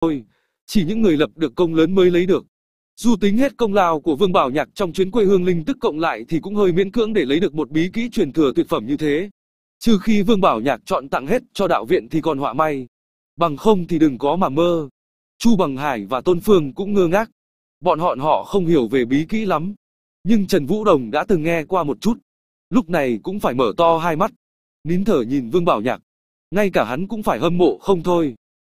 thôi, chỉ những người lập được công lớn mới lấy được. Dù tính hết công lao của Vương Bảo Nhạc trong chuyến quê hương linh tức cộng lại thì cũng hơi miễn cưỡng để lấy được một bí kỹ truyền thừa tuyệt phẩm như thế. Trừ khi Vương Bảo Nhạc chọn tặng hết cho đạo viện thì còn họa may. Bằng không thì đừng có mà mơ. Chu Bằng Hải và Tôn Phương cũng ngơ ngác. Bọn họ họ không hiểu về bí kỹ lắm. Nhưng Trần Vũ Đồng đã từng nghe qua một chút. Lúc này cũng phải mở to hai mắt. Nín thở nhìn Vương Bảo Nhạc. Ngay cả hắn cũng phải hâm mộ không thôi.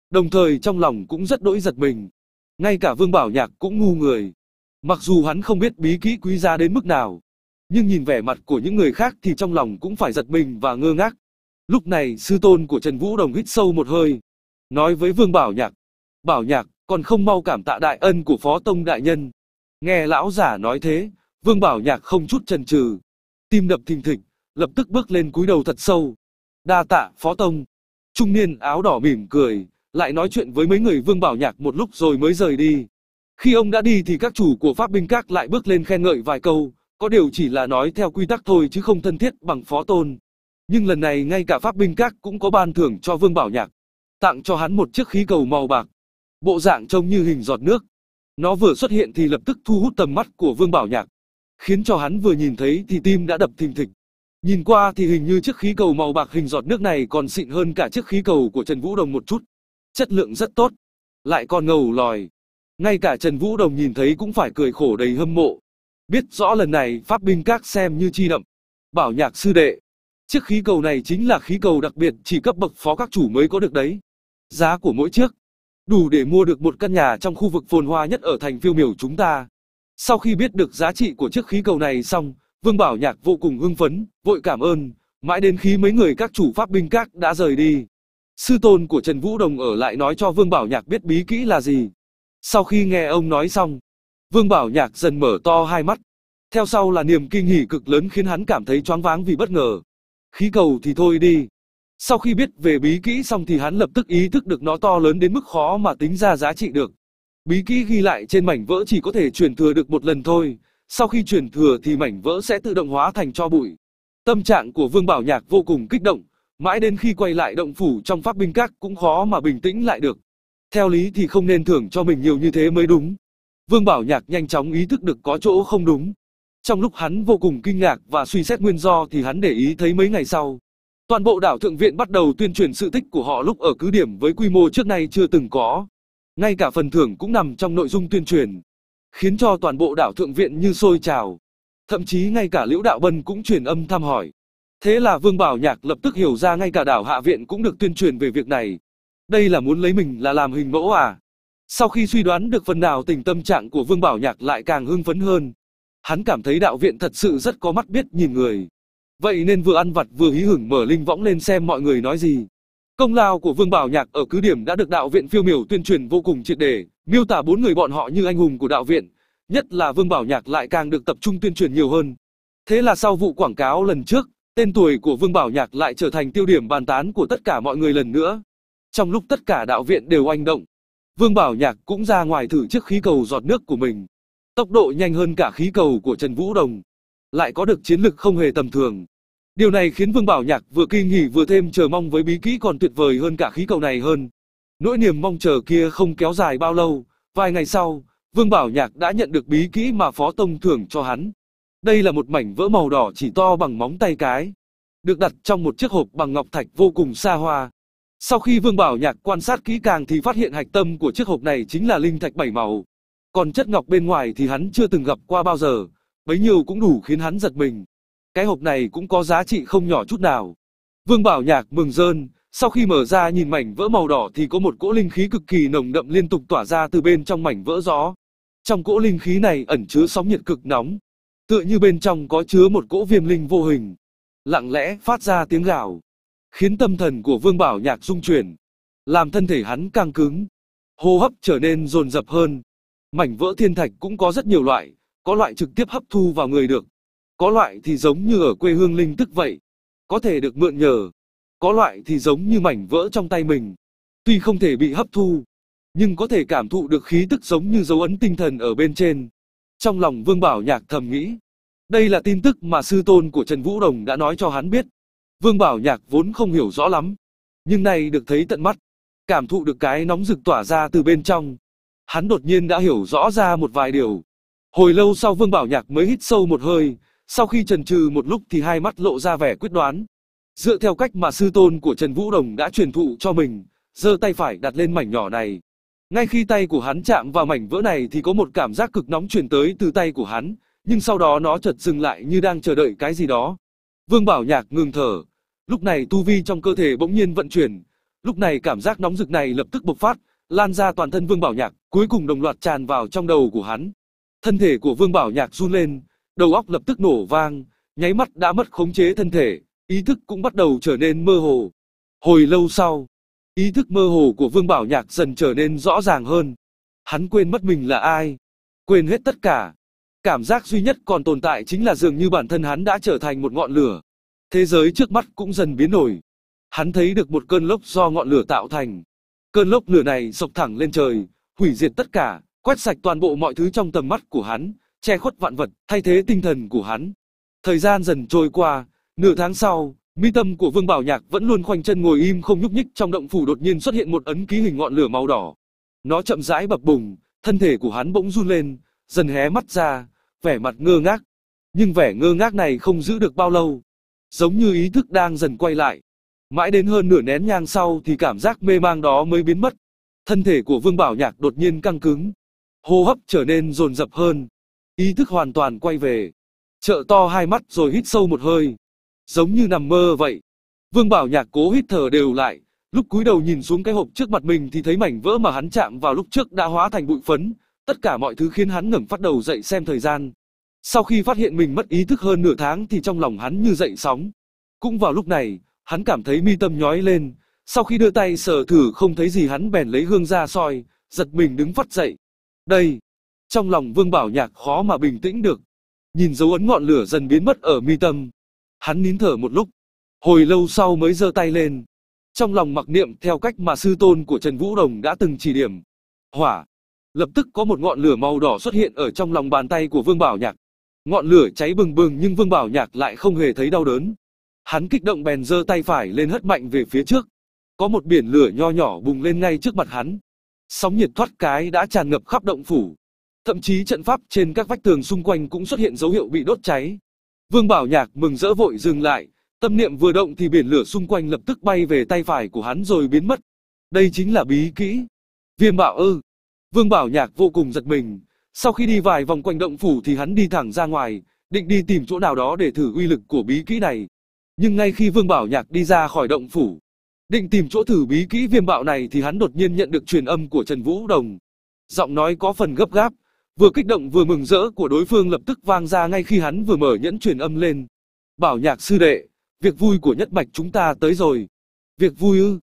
Đồng thời trong lòng cũng rất đỗi giật mình. Ngay cả Vương Bảo Nhạc cũng ngu người. Mặc dù hắn không biết bí kỹ quý giá đến mức nào, nhưng nhìn vẻ mặt của những người khác thì trong lòng cũng phải giật mình và ngơ ngác. Lúc này sư tôn của Trần Vũ Đồng hít sâu một hơi, nói với Vương Bảo Nhạc. Bảo Nhạc, còn không mau cảm tạ đại ân của Phó Tông Đại Nhân. Nghe lão giả nói thế, Vương Bảo Nhạc không chút chần chừ Tim đập thình thịch, lập tức bước lên cúi đầu thật sâu. Đa tạ Phó Tông. Trung niên áo đỏ mỉm cười, lại nói chuyện với mấy người Vương Bảo Nhạc một lúc rồi mới rời đi. Khi ông đã đi thì các chủ của Pháp binh các lại bước lên khen ngợi vài câu, có điều chỉ là nói theo quy tắc thôi chứ không thân thiết bằng phó tôn. Nhưng lần này ngay cả Pháp binh các cũng có ban thưởng cho Vương Bảo Nhạc, tặng cho hắn một chiếc khí cầu màu bạc, bộ dạng trông như hình giọt nước. Nó vừa xuất hiện thì lập tức thu hút tầm mắt của Vương Bảo Nhạc, khiến cho hắn vừa nhìn thấy thì tim đã đập thình thịch. Nhìn qua thì hình như chiếc khí cầu màu bạc hình giọt nước này còn xịn hơn cả chiếc khí cầu của Trần Vũ Đồng một chút chất lượng rất tốt, lại còn ngầu lòi. Ngay cả Trần Vũ Đồng nhìn thấy cũng phải cười khổ đầy hâm mộ. Biết rõ lần này pháp binh các xem như chi đậm. Bảo nhạc sư đệ, chiếc khí cầu này chính là khí cầu đặc biệt chỉ cấp bậc phó các chủ mới có được đấy. Giá của mỗi chiếc, đủ để mua được một căn nhà trong khu vực phồn hoa nhất ở thành phiêu miểu chúng ta. Sau khi biết được giá trị của chiếc khí cầu này xong, Vương Bảo Nhạc vô cùng hưng phấn, vội cảm ơn, mãi đến khi mấy người các chủ pháp binh các đã rời đi. Sư tôn của Trần Vũ Đồng ở lại nói cho Vương Bảo Nhạc biết bí kỹ là gì. Sau khi nghe ông nói xong, Vương Bảo Nhạc dần mở to hai mắt. Theo sau là niềm kinh hỉ cực lớn khiến hắn cảm thấy choáng váng vì bất ngờ. Khí cầu thì thôi đi. Sau khi biết về bí kỹ xong thì hắn lập tức ý thức được nó to lớn đến mức khó mà tính ra giá trị được. Bí kỹ ghi lại trên mảnh vỡ chỉ có thể truyền thừa được một lần thôi, sau khi truyền thừa thì mảnh vỡ sẽ tự động hóa thành cho bụi. Tâm trạng của Vương Bảo Nhạc vô cùng kích động, Mãi đến khi quay lại động phủ trong pháp binh các cũng khó mà bình tĩnh lại được. Theo lý thì không nên thưởng cho mình nhiều như thế mới đúng. Vương Bảo Nhạc nhanh chóng ý thức được có chỗ không đúng. Trong lúc hắn vô cùng kinh ngạc và suy xét nguyên do thì hắn để ý thấy mấy ngày sau. Toàn bộ đảo Thượng Viện bắt đầu tuyên truyền sự tích của họ lúc ở cứ điểm với quy mô trước nay chưa từng có. Ngay cả phần thưởng cũng nằm trong nội dung tuyên truyền, khiến cho toàn bộ đảo Thượng Viện như sôi trào. Thậm chí ngay cả Liễu Đạo Bân cũng truyền âm thăm hỏi. Thế là Vương Bảo Nhạc lập tức hiểu ra ngay cả đảo Hạ Viện cũng được tuyên truyền về việc này. Đây là muốn lấy mình là làm hình mẫu à? Sau khi suy đoán được phần nào tình tâm trạng của Vương Bảo Nhạc lại càng hưng phấn hơn. Hắn cảm thấy đạo viện thật sự rất có mắt biết nhìn người. Vậy nên vừa ăn vặt vừa hí hửng mở linh võng lên xem mọi người nói gì. Công lao của Vương Bảo Nhạc ở cứ điểm đã được đạo viện phiêu miểu tuyên truyền vô cùng triệt để, miêu tả bốn người bọn họ như anh hùng của đạo viện, nhất là Vương Bảo Nhạc lại càng được tập trung tuyên truyền nhiều hơn. Thế là sau vụ quảng cáo lần trước, Tên tuổi của Vương Bảo Nhạc lại trở thành tiêu điểm bàn tán của tất cả mọi người lần nữa. Trong lúc tất cả đạo viện đều oanh động, Vương Bảo Nhạc cũng ra ngoài thử chiếc khí cầu giọt nước của mình. Tốc độ nhanh hơn cả khí cầu của Trần Vũ Đồng, lại có được chiến lực không hề tầm thường. Điều này khiến Vương Bảo Nhạc vừa kinh nghỉ vừa thêm chờ mong với bí kỹ còn tuyệt vời hơn cả khí cầu này hơn. Nỗi niềm mong chờ kia không kéo dài bao lâu, vài ngày sau, Vương Bảo Nhạc đã nhận được bí kỹ mà Phó Tông thưởng cho hắn. Đây là một mảnh vỡ màu đỏ chỉ to bằng móng tay cái, được đặt trong một chiếc hộp bằng ngọc thạch vô cùng xa hoa. Sau khi Vương Bảo Nhạc quan sát kỹ càng thì phát hiện hạch tâm của chiếc hộp này chính là linh thạch bảy màu. Còn chất ngọc bên ngoài thì hắn chưa từng gặp qua bao giờ, bấy nhiêu cũng đủ khiến hắn giật mình. Cái hộp này cũng có giá trị không nhỏ chút nào. Vương Bảo Nhạc mừng rơn, sau khi mở ra nhìn mảnh vỡ màu đỏ thì có một cỗ linh khí cực kỳ nồng đậm liên tục tỏa ra từ bên trong mảnh vỡ gió. Trong cỗ linh khí này ẩn chứa sóng nhiệt cực nóng, tựa như bên trong có chứa một cỗ viêm linh vô hình, lặng lẽ phát ra tiếng gào, khiến tâm thần của Vương Bảo Nhạc rung chuyển, làm thân thể hắn căng cứng, hô hấp trở nên dồn dập hơn. Mảnh vỡ thiên thạch cũng có rất nhiều loại, có loại trực tiếp hấp thu vào người được, có loại thì giống như ở quê hương linh tức vậy, có thể được mượn nhờ, có loại thì giống như mảnh vỡ trong tay mình, tuy không thể bị hấp thu, nhưng có thể cảm thụ được khí tức giống như dấu ấn tinh thần ở bên trên. Trong lòng Vương Bảo Nhạc thầm nghĩ, đây là tin tức mà sư tôn của Trần Vũ Đồng đã nói cho hắn biết. Vương Bảo Nhạc vốn không hiểu rõ lắm, nhưng nay được thấy tận mắt, cảm thụ được cái nóng rực tỏa ra từ bên trong. Hắn đột nhiên đã hiểu rõ ra một vài điều. Hồi lâu sau Vương Bảo Nhạc mới hít sâu một hơi, sau khi trần trừ một lúc thì hai mắt lộ ra vẻ quyết đoán. Dựa theo cách mà sư tôn của Trần Vũ Đồng đã truyền thụ cho mình, giơ tay phải đặt lên mảnh nhỏ này, ngay khi tay của hắn chạm vào mảnh vỡ này thì có một cảm giác cực nóng truyền tới từ tay của hắn, nhưng sau đó nó chợt dừng lại như đang chờ đợi cái gì đó. Vương Bảo Nhạc ngừng thở, lúc này tu vi trong cơ thể bỗng nhiên vận chuyển, lúc này cảm giác nóng rực này lập tức bộc phát, lan ra toàn thân Vương Bảo Nhạc, cuối cùng đồng loạt tràn vào trong đầu của hắn. Thân thể của Vương Bảo Nhạc run lên, đầu óc lập tức nổ vang, nháy mắt đã mất khống chế thân thể, ý thức cũng bắt đầu trở nên mơ hồ. Hồi lâu sau, Ý thức mơ hồ của Vương Bảo Nhạc dần trở nên rõ ràng hơn. Hắn quên mất mình là ai. Quên hết tất cả. Cảm giác duy nhất còn tồn tại chính là dường như bản thân hắn đã trở thành một ngọn lửa. Thế giới trước mắt cũng dần biến đổi. Hắn thấy được một cơn lốc do ngọn lửa tạo thành. Cơn lốc lửa này sộc thẳng lên trời, hủy diệt tất cả, quét sạch toàn bộ mọi thứ trong tầm mắt của hắn, che khuất vạn vật, thay thế tinh thần của hắn. Thời gian dần trôi qua, nửa tháng sau, Mi tâm của Vương Bảo Nhạc vẫn luôn khoanh chân ngồi im không nhúc nhích trong động phủ đột nhiên xuất hiện một ấn ký hình ngọn lửa màu đỏ. Nó chậm rãi bập bùng, thân thể của hắn bỗng run lên, dần hé mắt ra, vẻ mặt ngơ ngác. Nhưng vẻ ngơ ngác này không giữ được bao lâu. Giống như ý thức đang dần quay lại. Mãi đến hơn nửa nén nhang sau thì cảm giác mê mang đó mới biến mất. Thân thể của Vương Bảo Nhạc đột nhiên căng cứng. Hô hấp trở nên dồn dập hơn. Ý thức hoàn toàn quay về. Trợ to hai mắt rồi hít sâu một hơi giống như nằm mơ vậy. Vương Bảo Nhạc cố hít thở đều lại, lúc cúi đầu nhìn xuống cái hộp trước mặt mình thì thấy mảnh vỡ mà hắn chạm vào lúc trước đã hóa thành bụi phấn, tất cả mọi thứ khiến hắn ngẩng phát đầu dậy xem thời gian. Sau khi phát hiện mình mất ý thức hơn nửa tháng thì trong lòng hắn như dậy sóng. Cũng vào lúc này, hắn cảm thấy mi tâm nhói lên, sau khi đưa tay sờ thử không thấy gì hắn bèn lấy hương ra soi, giật mình đứng phát dậy. Đây, trong lòng Vương Bảo Nhạc khó mà bình tĩnh được. Nhìn dấu ấn ngọn lửa dần biến mất ở mi tâm, Hắn nín thở một lúc, hồi lâu sau mới giơ tay lên. Trong lòng mặc niệm theo cách mà sư tôn của Trần Vũ Đồng đã từng chỉ điểm. Hỏa! Lập tức có một ngọn lửa màu đỏ xuất hiện ở trong lòng bàn tay của Vương Bảo Nhạc. Ngọn lửa cháy bừng bừng nhưng Vương Bảo Nhạc lại không hề thấy đau đớn. Hắn kích động bèn giơ tay phải lên hất mạnh về phía trước. Có một biển lửa nho nhỏ bùng lên ngay trước mặt hắn. Sóng nhiệt thoát cái đã tràn ngập khắp động phủ. Thậm chí trận pháp trên các vách tường xung quanh cũng xuất hiện dấu hiệu bị đốt cháy. Vương Bảo Nhạc mừng rỡ vội dừng lại, tâm niệm vừa động thì biển lửa xung quanh lập tức bay về tay phải của hắn rồi biến mất. Đây chính là bí kỹ. Viêm Bảo ư? Vương Bảo Nhạc vô cùng giật mình, sau khi đi vài vòng quanh động phủ thì hắn đi thẳng ra ngoài, định đi tìm chỗ nào đó để thử uy lực của bí kỹ này. Nhưng ngay khi Vương Bảo Nhạc đi ra khỏi động phủ, định tìm chỗ thử bí kỹ viêm Bảo này thì hắn đột nhiên nhận được truyền âm của Trần Vũ Đồng. Giọng nói có phần gấp gáp, Vừa kích động vừa mừng rỡ của đối phương lập tức vang ra ngay khi hắn vừa mở nhẫn truyền âm lên. Bảo nhạc sư đệ, việc vui của nhất bạch chúng ta tới rồi. Việc vui ư?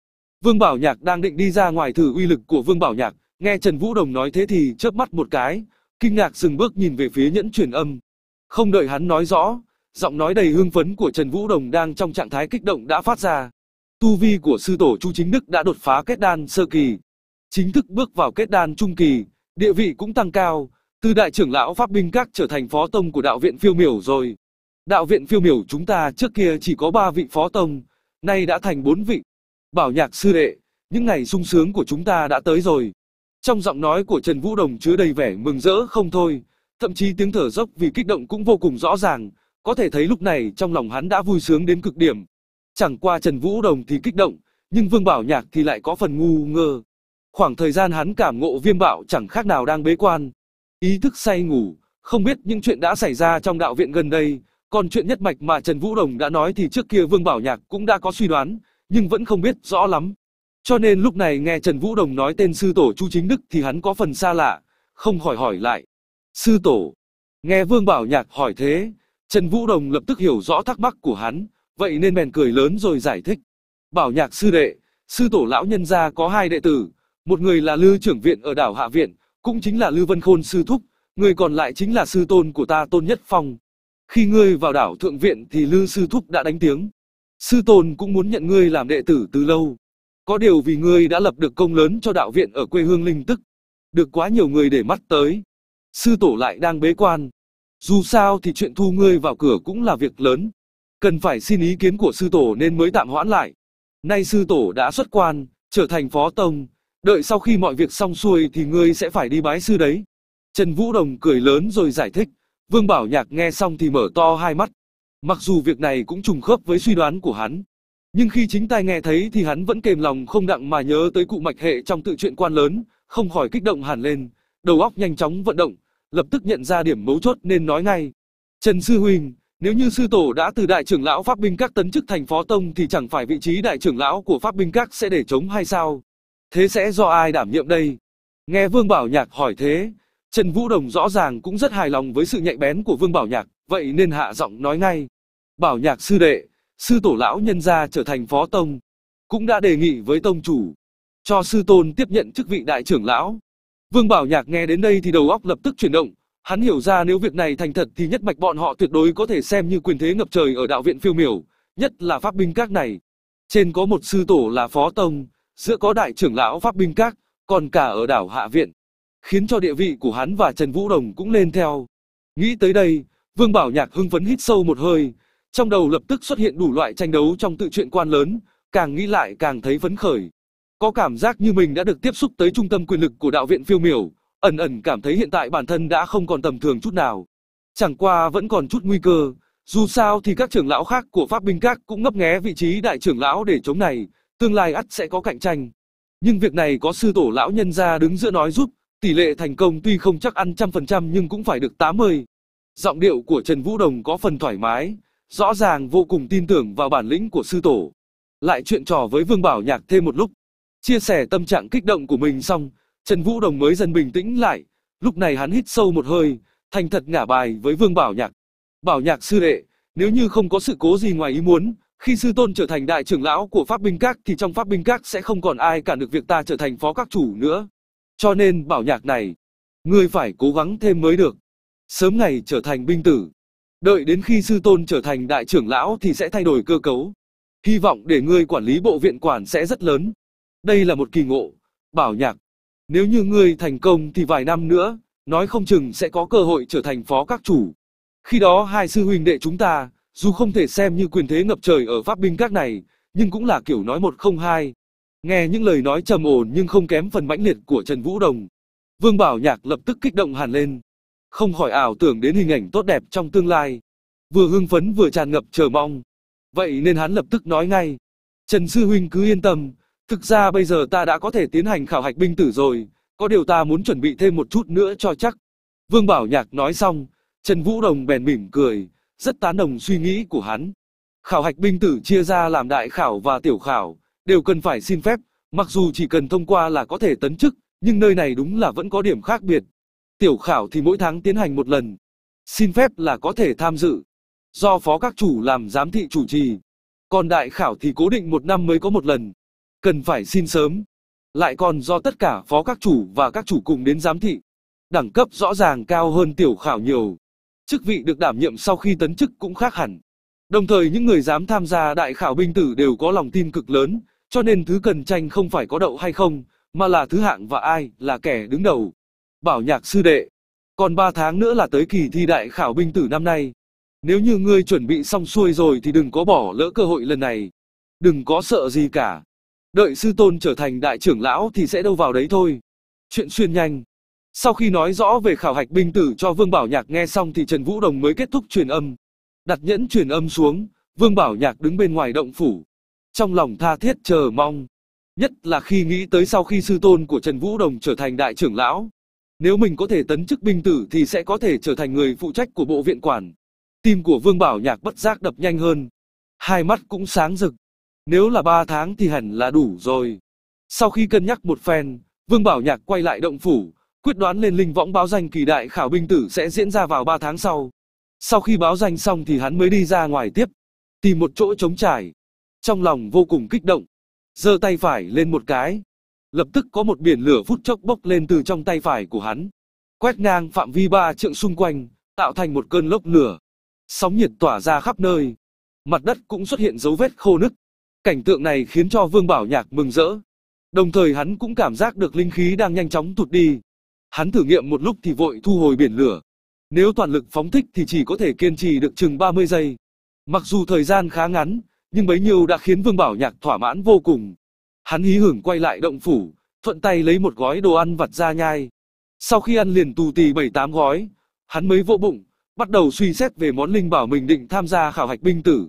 Vương Bảo Nhạc đang định đi ra ngoài thử uy lực của Vương Bảo Nhạc, nghe Trần Vũ Đồng nói thế thì chớp mắt một cái, kinh ngạc dừng bước nhìn về phía nhẫn truyền âm. Không đợi hắn nói rõ, giọng nói đầy hương phấn của Trần Vũ Đồng đang trong trạng thái kích động đã phát ra. Tu vi của sư tổ Chu Chính Đức đã đột phá kết đan sơ kỳ, chính thức bước vào kết đan trung kỳ, địa vị cũng tăng cao, từ đại trưởng lão Pháp binh Các trở thành phó tông của đạo viện phiêu miểu rồi. Đạo viện phiêu miểu chúng ta trước kia chỉ có ba vị phó tông, nay đã thành bốn vị. Bảo nhạc sư đệ, những ngày sung sướng của chúng ta đã tới rồi. Trong giọng nói của Trần Vũ Đồng chứa đầy vẻ mừng rỡ không thôi, thậm chí tiếng thở dốc vì kích động cũng vô cùng rõ ràng, có thể thấy lúc này trong lòng hắn đã vui sướng đến cực điểm. Chẳng qua Trần Vũ Đồng thì kích động, nhưng Vương Bảo Nhạc thì lại có phần ngu ngơ. Khoảng thời gian hắn cảm ngộ viêm bạo chẳng khác nào đang bế quan, Ý thức say ngủ, không biết những chuyện đã xảy ra trong đạo viện gần đây, còn chuyện nhất mạch mà Trần Vũ Đồng đã nói thì trước kia Vương Bảo Nhạc cũng đã có suy đoán, nhưng vẫn không biết rõ lắm. Cho nên lúc này nghe Trần Vũ Đồng nói tên sư tổ Chu Chính Đức thì hắn có phần xa lạ, không hỏi hỏi lại. Sư tổ, nghe Vương Bảo Nhạc hỏi thế, Trần Vũ Đồng lập tức hiểu rõ thắc mắc của hắn, vậy nên bèn cười lớn rồi giải thích. Bảo Nhạc sư đệ, sư tổ lão nhân gia có hai đệ tử, một người là Lư trưởng viện ở đảo Hạ Viện, cũng chính là Lưu Vân Khôn sư thúc, người còn lại chính là sư tôn của ta Tôn Nhất Phong. Khi ngươi vào đảo Thượng Viện thì Lưu sư thúc đã đánh tiếng. Sư tôn cũng muốn nhận ngươi làm đệ tử từ lâu. Có điều vì ngươi đã lập được công lớn cho đạo viện ở quê hương Linh Tức. Được quá nhiều người để mắt tới. Sư tổ lại đang bế quan. Dù sao thì chuyện thu ngươi vào cửa cũng là việc lớn. Cần phải xin ý kiến của sư tổ nên mới tạm hoãn lại. Nay sư tổ đã xuất quan, trở thành phó tông, đợi sau khi mọi việc xong xuôi thì ngươi sẽ phải đi bái sư đấy. Trần Vũ Đồng cười lớn rồi giải thích, Vương Bảo Nhạc nghe xong thì mở to hai mắt. Mặc dù việc này cũng trùng khớp với suy đoán của hắn, nhưng khi chính tai nghe thấy thì hắn vẫn kềm lòng không đặng mà nhớ tới cụ mạch hệ trong tự truyện quan lớn, không khỏi kích động hẳn lên, đầu óc nhanh chóng vận động, lập tức nhận ra điểm mấu chốt nên nói ngay. Trần Sư Huỳnh, nếu như sư tổ đã từ đại trưởng lão Pháp Binh Các tấn chức thành phó tông thì chẳng phải vị trí đại trưởng lão của Pháp Binh Các sẽ để chống hay sao? Thế sẽ do ai đảm nhiệm đây? Nghe Vương Bảo Nhạc hỏi thế, Trần Vũ Đồng rõ ràng cũng rất hài lòng với sự nhạy bén của Vương Bảo Nhạc, vậy nên hạ giọng nói ngay. Bảo Nhạc sư đệ, sư tổ lão nhân gia trở thành phó tông, cũng đã đề nghị với tông chủ, cho sư tôn tiếp nhận chức vị đại trưởng lão. Vương Bảo Nhạc nghe đến đây thì đầu óc lập tức chuyển động, hắn hiểu ra nếu việc này thành thật thì nhất mạch bọn họ tuyệt đối có thể xem như quyền thế ngập trời ở đạo viện phiêu miểu, nhất là pháp binh các này. Trên có một sư tổ là phó tông, giữa có đại trưởng lão Pháp Binh Các, còn cả ở đảo Hạ Viện, khiến cho địa vị của hắn và Trần Vũ Đồng cũng lên theo. Nghĩ tới đây, Vương Bảo Nhạc hưng phấn hít sâu một hơi, trong đầu lập tức xuất hiện đủ loại tranh đấu trong tự truyện quan lớn, càng nghĩ lại càng thấy phấn khởi. Có cảm giác như mình đã được tiếp xúc tới trung tâm quyền lực của đạo viện phiêu miểu, ẩn ẩn cảm thấy hiện tại bản thân đã không còn tầm thường chút nào. Chẳng qua vẫn còn chút nguy cơ, dù sao thì các trưởng lão khác của Pháp binh các cũng ngấp nghé vị trí đại trưởng lão để chống này, tương lai ắt sẽ có cạnh tranh. Nhưng việc này có sư tổ lão nhân ra đứng giữa nói giúp, tỷ lệ thành công tuy không chắc ăn trăm phần trăm nhưng cũng phải được 80. Giọng điệu của Trần Vũ Đồng có phần thoải mái, rõ ràng vô cùng tin tưởng vào bản lĩnh của sư tổ. Lại chuyện trò với Vương Bảo Nhạc thêm một lúc. Chia sẻ tâm trạng kích động của mình xong, Trần Vũ Đồng mới dần bình tĩnh lại, lúc này hắn hít sâu một hơi, thành thật ngả bài với Vương Bảo Nhạc. Bảo Nhạc sư đệ, nếu như không có sự cố gì ngoài ý muốn, khi sư tôn trở thành đại trưởng lão của pháp binh các thì trong pháp binh các sẽ không còn ai cản được việc ta trở thành phó các chủ nữa. Cho nên bảo nhạc này, ngươi phải cố gắng thêm mới được. Sớm ngày trở thành binh tử. Đợi đến khi sư tôn trở thành đại trưởng lão thì sẽ thay đổi cơ cấu. Hy vọng để ngươi quản lý bộ viện quản sẽ rất lớn. Đây là một kỳ ngộ. Bảo nhạc, nếu như ngươi thành công thì vài năm nữa, nói không chừng sẽ có cơ hội trở thành phó các chủ. Khi đó hai sư huynh đệ chúng ta, dù không thể xem như quyền thế ngập trời ở Pháp binh các này, nhưng cũng là kiểu nói một không hai. Nghe những lời nói trầm ổn nhưng không kém phần mãnh liệt của Trần Vũ Đồng. Vương Bảo Nhạc lập tức kích động hàn lên, không khỏi ảo tưởng đến hình ảnh tốt đẹp trong tương lai. Vừa hưng phấn vừa tràn ngập chờ mong. Vậy nên hắn lập tức nói ngay. Trần Sư Huynh cứ yên tâm, thực ra bây giờ ta đã có thể tiến hành khảo hạch binh tử rồi, có điều ta muốn chuẩn bị thêm một chút nữa cho chắc. Vương Bảo Nhạc nói xong, Trần Vũ Đồng bèn mỉm cười, rất tán đồng suy nghĩ của hắn. Khảo hạch binh tử chia ra làm đại khảo và tiểu khảo, đều cần phải xin phép, mặc dù chỉ cần thông qua là có thể tấn chức, nhưng nơi này đúng là vẫn có điểm khác biệt. Tiểu khảo thì mỗi tháng tiến hành một lần, xin phép là có thể tham dự, do phó các chủ làm giám thị chủ trì. Còn đại khảo thì cố định một năm mới có một lần, cần phải xin sớm. Lại còn do tất cả phó các chủ và các chủ cùng đến giám thị. Đẳng cấp rõ ràng cao hơn tiểu khảo nhiều chức vị được đảm nhiệm sau khi tấn chức cũng khác hẳn. Đồng thời những người dám tham gia đại khảo binh tử đều có lòng tin cực lớn, cho nên thứ cần tranh không phải có đậu hay không, mà là thứ hạng và ai là kẻ đứng đầu. Bảo nhạc sư đệ, còn 3 tháng nữa là tới kỳ thi đại khảo binh tử năm nay. Nếu như ngươi chuẩn bị xong xuôi rồi thì đừng có bỏ lỡ cơ hội lần này. Đừng có sợ gì cả. Đợi sư tôn trở thành đại trưởng lão thì sẽ đâu vào đấy thôi. Chuyện xuyên nhanh. Sau khi nói rõ về khảo hạch binh tử cho Vương Bảo Nhạc nghe xong thì Trần Vũ Đồng mới kết thúc truyền âm. Đặt nhẫn truyền âm xuống, Vương Bảo Nhạc đứng bên ngoài động phủ. Trong lòng tha thiết chờ mong. Nhất là khi nghĩ tới sau khi sư tôn của Trần Vũ Đồng trở thành đại trưởng lão. Nếu mình có thể tấn chức binh tử thì sẽ có thể trở thành người phụ trách của bộ viện quản. Tim của Vương Bảo Nhạc bất giác đập nhanh hơn. Hai mắt cũng sáng rực. Nếu là ba tháng thì hẳn là đủ rồi. Sau khi cân nhắc một phen, Vương Bảo Nhạc quay lại động phủ, Quyết đoán lên linh võng báo danh kỳ đại khảo binh tử sẽ diễn ra vào 3 tháng sau. Sau khi báo danh xong thì hắn mới đi ra ngoài tiếp, tìm một chỗ trống trải. Trong lòng vô cùng kích động, giơ tay phải lên một cái. Lập tức có một biển lửa phút chốc bốc lên từ trong tay phải của hắn. Quét ngang phạm vi ba trượng xung quanh, tạo thành một cơn lốc lửa. Sóng nhiệt tỏa ra khắp nơi. Mặt đất cũng xuất hiện dấu vết khô nứt. Cảnh tượng này khiến cho Vương Bảo Nhạc mừng rỡ. Đồng thời hắn cũng cảm giác được linh khí đang nhanh chóng tụt đi. Hắn thử nghiệm một lúc thì vội thu hồi biển lửa. Nếu toàn lực phóng thích thì chỉ có thể kiên trì được chừng 30 giây. Mặc dù thời gian khá ngắn, nhưng bấy nhiêu đã khiến Vương Bảo Nhạc thỏa mãn vô cùng. Hắn hí hưởng quay lại động phủ, thuận tay lấy một gói đồ ăn vặt ra nhai. Sau khi ăn liền tù tì 7-8 gói, hắn mới vỗ bụng, bắt đầu suy xét về món linh bảo mình định tham gia khảo hạch binh tử.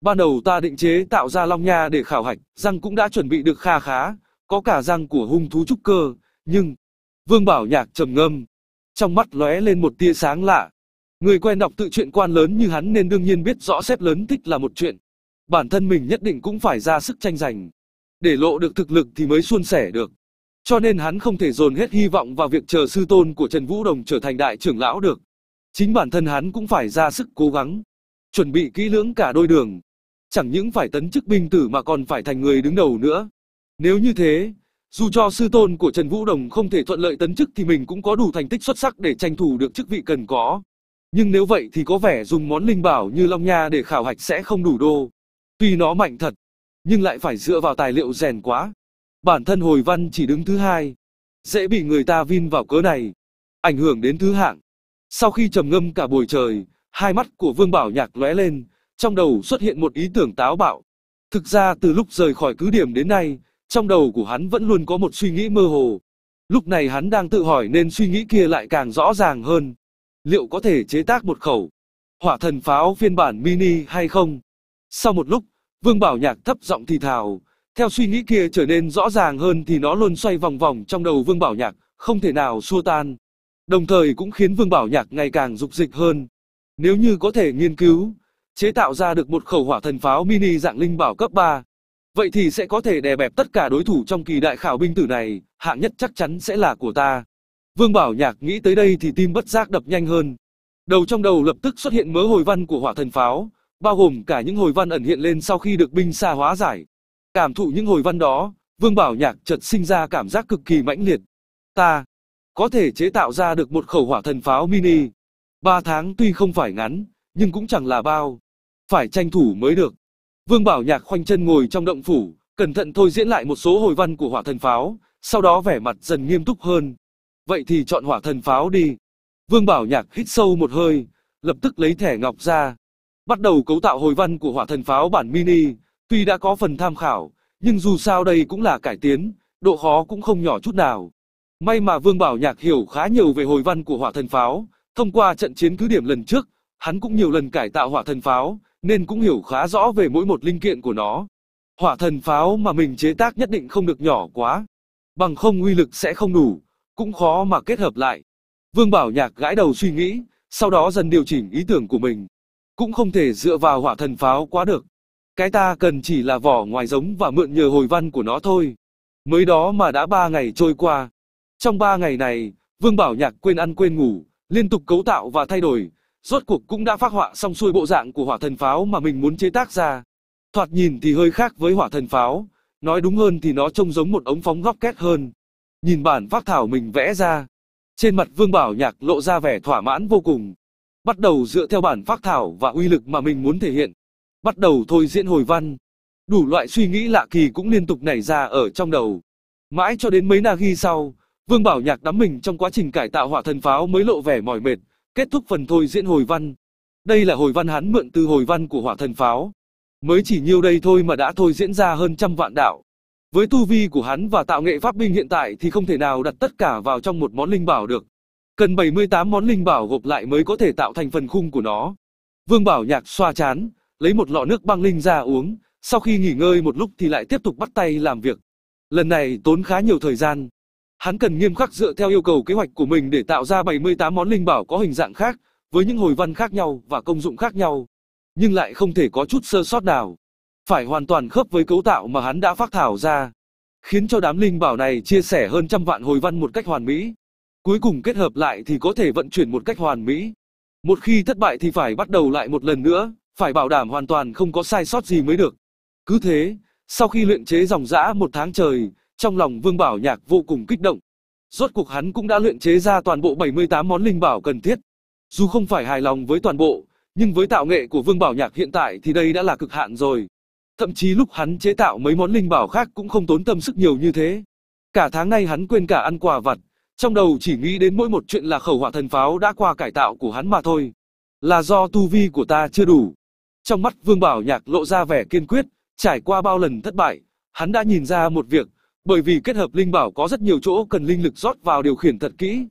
Ban đầu ta định chế tạo ra long nha để khảo hạch, răng cũng đã chuẩn bị được kha khá, có cả răng của hung thú trúc cơ, nhưng Vương Bảo Nhạc trầm ngâm, trong mắt lóe lên một tia sáng lạ. Người quen đọc tự truyện quan lớn như hắn nên đương nhiên biết rõ xếp lớn thích là một chuyện. Bản thân mình nhất định cũng phải ra sức tranh giành. Để lộ được thực lực thì mới suôn sẻ được. Cho nên hắn không thể dồn hết hy vọng vào việc chờ sư tôn của Trần Vũ Đồng trở thành đại trưởng lão được. Chính bản thân hắn cũng phải ra sức cố gắng. Chuẩn bị kỹ lưỡng cả đôi đường. Chẳng những phải tấn chức binh tử mà còn phải thành người đứng đầu nữa. Nếu như thế, dù cho sư tôn của Trần Vũ Đồng không thể thuận lợi tấn chức thì mình cũng có đủ thành tích xuất sắc để tranh thủ được chức vị cần có. Nhưng nếu vậy thì có vẻ dùng món linh bảo như Long Nha để khảo hạch sẽ không đủ đô. Tuy nó mạnh thật, nhưng lại phải dựa vào tài liệu rèn quá. Bản thân hồi văn chỉ đứng thứ hai, dễ bị người ta vin vào cớ này, ảnh hưởng đến thứ hạng. Sau khi trầm ngâm cả buổi trời, hai mắt của Vương Bảo Nhạc lóe lên, trong đầu xuất hiện một ý tưởng táo bạo. Thực ra từ lúc rời khỏi cứ điểm đến nay, trong đầu của hắn vẫn luôn có một suy nghĩ mơ hồ. Lúc này hắn đang tự hỏi nên suy nghĩ kia lại càng rõ ràng hơn. Liệu có thể chế tác một khẩu hỏa thần pháo phiên bản mini hay không? Sau một lúc, Vương Bảo Nhạc thấp giọng thì thào, theo suy nghĩ kia trở nên rõ ràng hơn thì nó luôn xoay vòng vòng trong đầu Vương Bảo Nhạc, không thể nào xua tan. Đồng thời cũng khiến Vương Bảo Nhạc ngày càng dục dịch hơn. Nếu như có thể nghiên cứu, chế tạo ra được một khẩu hỏa thần pháo mini dạng linh bảo cấp 3, vậy thì sẽ có thể đè bẹp tất cả đối thủ trong kỳ đại khảo binh tử này, hạng nhất chắc chắn sẽ là của ta. Vương Bảo Nhạc nghĩ tới đây thì tim bất giác đập nhanh hơn. Đầu trong đầu lập tức xuất hiện mớ hồi văn của hỏa thần pháo, bao gồm cả những hồi văn ẩn hiện lên sau khi được binh xa hóa giải. Cảm thụ những hồi văn đó, Vương Bảo Nhạc chợt sinh ra cảm giác cực kỳ mãnh liệt. Ta có thể chế tạo ra được một khẩu hỏa thần pháo mini. Ba tháng tuy không phải ngắn, nhưng cũng chẳng là bao. Phải tranh thủ mới được. Vương Bảo Nhạc khoanh chân ngồi trong động phủ, cẩn thận thôi diễn lại một số hồi văn của hỏa thần pháo, sau đó vẻ mặt dần nghiêm túc hơn. Vậy thì chọn hỏa thần pháo đi. Vương Bảo Nhạc hít sâu một hơi, lập tức lấy thẻ ngọc ra. Bắt đầu cấu tạo hồi văn của hỏa thần pháo bản mini, tuy đã có phần tham khảo, nhưng dù sao đây cũng là cải tiến, độ khó cũng không nhỏ chút nào. May mà Vương Bảo Nhạc hiểu khá nhiều về hồi văn của hỏa thần pháo, thông qua trận chiến cứ điểm lần trước, hắn cũng nhiều lần cải tạo hỏa thần pháo, nên cũng hiểu khá rõ về mỗi một linh kiện của nó. Hỏa thần pháo mà mình chế tác nhất định không được nhỏ quá, bằng không uy lực sẽ không đủ, cũng khó mà kết hợp lại. Vương Bảo Nhạc gãi đầu suy nghĩ, sau đó dần điều chỉnh ý tưởng của mình. Cũng không thể dựa vào hỏa thần pháo quá được. Cái ta cần chỉ là vỏ ngoài giống và mượn nhờ hồi văn của nó thôi. Mới đó mà đã ba ngày trôi qua. Trong ba ngày này, Vương Bảo Nhạc quên ăn quên ngủ, liên tục cấu tạo và thay đổi, rốt cuộc cũng đã phát họa xong xuôi bộ dạng của hỏa thần pháo mà mình muốn chế tác ra. Thoạt nhìn thì hơi khác với hỏa thần pháo, nói đúng hơn thì nó trông giống một ống phóng góc két hơn. Nhìn bản phác thảo mình vẽ ra, trên mặt Vương Bảo Nhạc lộ ra vẻ thỏa mãn vô cùng. Bắt đầu dựa theo bản phác thảo và uy lực mà mình muốn thể hiện. Bắt đầu thôi diễn hồi văn. Đủ loại suy nghĩ lạ kỳ cũng liên tục nảy ra ở trong đầu. Mãi cho đến mấy Nagi sau, Vương Bảo Nhạc đắm mình trong quá trình cải tạo hỏa thần pháo mới lộ vẻ mỏi mệt, Kết thúc phần thôi diễn hồi văn. Đây là hồi văn hắn mượn từ hồi văn của hỏa thần pháo. Mới chỉ nhiêu đây thôi mà đã thôi diễn ra hơn trăm vạn đạo. Với tu vi của hắn và tạo nghệ pháp binh hiện tại thì không thể nào đặt tất cả vào trong một món linh bảo được. Cần 78 món linh bảo gộp lại mới có thể tạo thành phần khung của nó. Vương Bảo Nhạc xoa chán, lấy một lọ nước băng linh ra uống, sau khi nghỉ ngơi một lúc thì lại tiếp tục bắt tay làm việc. Lần này tốn khá nhiều thời gian, Hắn cần nghiêm khắc dựa theo yêu cầu kế hoạch của mình để tạo ra 78 món linh bảo có hình dạng khác, với những hồi văn khác nhau và công dụng khác nhau, nhưng lại không thể có chút sơ sót nào. Phải hoàn toàn khớp với cấu tạo mà hắn đã phát thảo ra, khiến cho đám linh bảo này chia sẻ hơn trăm vạn hồi văn một cách hoàn mỹ. Cuối cùng kết hợp lại thì có thể vận chuyển một cách hoàn mỹ. Một khi thất bại thì phải bắt đầu lại một lần nữa, phải bảo đảm hoàn toàn không có sai sót gì mới được. Cứ thế, sau khi luyện chế dòng dã một tháng trời, trong lòng Vương Bảo Nhạc vô cùng kích động. Rốt cuộc hắn cũng đã luyện chế ra toàn bộ 78 món linh bảo cần thiết. Dù không phải hài lòng với toàn bộ, nhưng với tạo nghệ của Vương Bảo Nhạc hiện tại thì đây đã là cực hạn rồi. Thậm chí lúc hắn chế tạo mấy món linh bảo khác cũng không tốn tâm sức nhiều như thế. Cả tháng nay hắn quên cả ăn quà vặt, trong đầu chỉ nghĩ đến mỗi một chuyện là khẩu hỏa thần pháo đã qua cải tạo của hắn mà thôi. Là do tu vi của ta chưa đủ. Trong mắt Vương Bảo Nhạc lộ ra vẻ kiên quyết, trải qua bao lần thất bại, hắn đã nhìn ra một việc, bởi vì kết hợp linh bảo có rất nhiều chỗ cần linh lực rót vào điều khiển thật kỹ.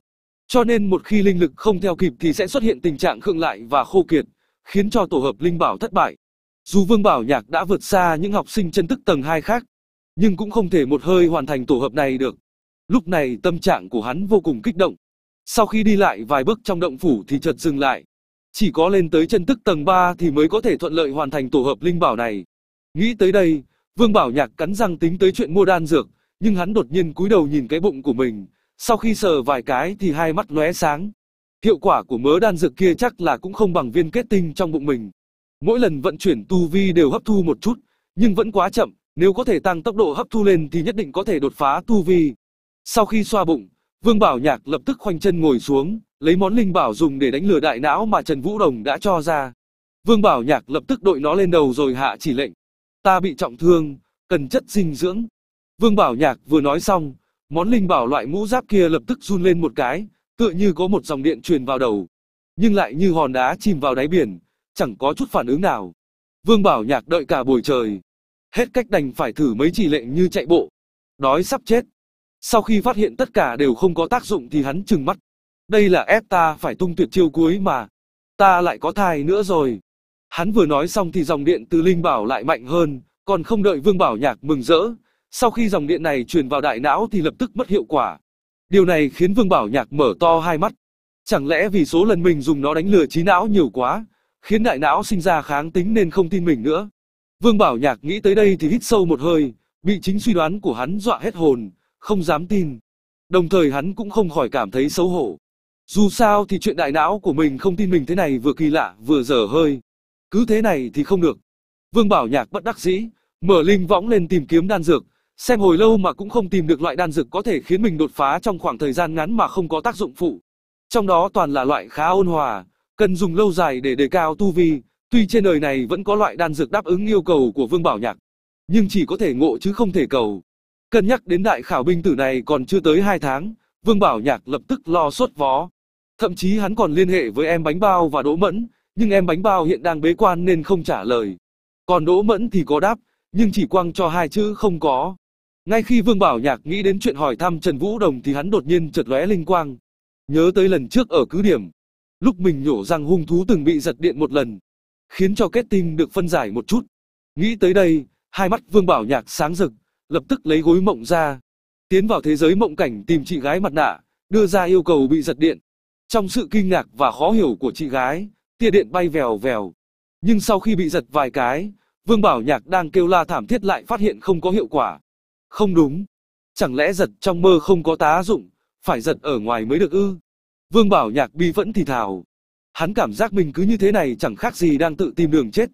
Cho nên một khi linh lực không theo kịp thì sẽ xuất hiện tình trạng khựng lại và khô kiệt, khiến cho tổ hợp linh bảo thất bại. Dù Vương Bảo Nhạc đã vượt xa những học sinh chân tức tầng 2 khác, nhưng cũng không thể một hơi hoàn thành tổ hợp này được. Lúc này tâm trạng của hắn vô cùng kích động. Sau khi đi lại vài bước trong động phủ thì chợt dừng lại. Chỉ có lên tới chân tức tầng 3 thì mới có thể thuận lợi hoàn thành tổ hợp linh bảo này. Nghĩ tới đây, Vương Bảo Nhạc cắn răng tính tới chuyện mua đan dược, nhưng hắn đột nhiên cúi đầu nhìn cái bụng của mình, sau khi sờ vài cái thì hai mắt lóe sáng. Hiệu quả của mớ đan dược kia chắc là cũng không bằng viên kết tinh trong bụng mình. Mỗi lần vận chuyển tu vi đều hấp thu một chút, nhưng vẫn quá chậm, nếu có thể tăng tốc độ hấp thu lên thì nhất định có thể đột phá tu vi. Sau khi xoa bụng, Vương Bảo Nhạc lập tức khoanh chân ngồi xuống, lấy món linh bảo dùng để đánh lừa đại não mà Trần Vũ Đồng đã cho ra. Vương Bảo Nhạc lập tức đội nó lên đầu rồi hạ chỉ lệnh. Ta bị trọng thương, cần chất dinh dưỡng. Vương Bảo Nhạc vừa nói xong, món linh bảo loại mũ giáp kia lập tức run lên một cái, tựa như có một dòng điện truyền vào đầu, nhưng lại như hòn đá chìm vào đáy biển, chẳng có chút phản ứng nào. Vương Bảo Nhạc đợi cả buổi trời, hết cách đành phải thử mấy chỉ lệnh như chạy bộ, đói sắp chết. Sau khi phát hiện tất cả đều không có tác dụng thì hắn trừng mắt. Đây là ép ta phải tung tuyệt chiêu cuối mà. Ta lại có thai nữa rồi. Hắn vừa nói xong thì dòng điện từ Linh Bảo lại mạnh hơn, còn không đợi Vương Bảo Nhạc mừng rỡ, sau khi dòng điện này truyền vào đại não thì lập tức mất hiệu quả. Điều này khiến Vương Bảo Nhạc mở to hai mắt. Chẳng lẽ vì số lần mình dùng nó đánh lừa trí não nhiều quá, khiến đại não sinh ra kháng tính nên không tin mình nữa. Vương Bảo Nhạc nghĩ tới đây thì hít sâu một hơi, bị chính suy đoán của hắn dọa hết hồn, không dám tin. Đồng thời hắn cũng không khỏi cảm thấy xấu hổ. Dù sao thì chuyện đại não của mình không tin mình thế này vừa kỳ lạ vừa dở hơi. Cứ thế này thì không được. Vương Bảo Nhạc bất đắc dĩ, mở linh võng lên tìm kiếm đan dược, Xem hồi lâu mà cũng không tìm được loại đan dược có thể khiến mình đột phá trong khoảng thời gian ngắn mà không có tác dụng phụ. Trong đó toàn là loại khá ôn hòa, cần dùng lâu dài để đề cao tu vi, tuy trên đời này vẫn có loại đan dược đáp ứng yêu cầu của Vương Bảo Nhạc, nhưng chỉ có thể ngộ chứ không thể cầu. Cân nhắc đến đại khảo binh tử này còn chưa tới 2 tháng, Vương Bảo Nhạc lập tức lo suốt vó. Thậm chí hắn còn liên hệ với em bánh bao và Đỗ Mẫn, nhưng em bánh bao hiện đang bế quan nên không trả lời. Còn Đỗ Mẫn thì có đáp, nhưng chỉ quăng cho hai chữ không có. Ngay khi Vương Bảo Nhạc nghĩ đến chuyện hỏi thăm Trần Vũ Đồng thì hắn đột nhiên chợt lóe linh quang. Nhớ tới lần trước ở cứ điểm, lúc mình nhổ răng hung thú từng bị giật điện một lần, khiến cho kết tinh được phân giải một chút. Nghĩ tới đây, hai mắt Vương Bảo Nhạc sáng rực, lập tức lấy gối mộng ra, tiến vào thế giới mộng cảnh tìm chị gái mặt nạ, đưa ra yêu cầu bị giật điện. Trong sự kinh ngạc và khó hiểu của chị gái, tia điện bay vèo vèo. Nhưng sau khi bị giật vài cái, Vương Bảo Nhạc đang kêu la thảm thiết lại phát hiện không có hiệu quả. Không đúng. Chẳng lẽ giật trong mơ không có tá dụng, phải giật ở ngoài mới được ư? Vương Bảo Nhạc bi vẫn thì thào. Hắn cảm giác mình cứ như thế này chẳng khác gì đang tự tìm đường chết.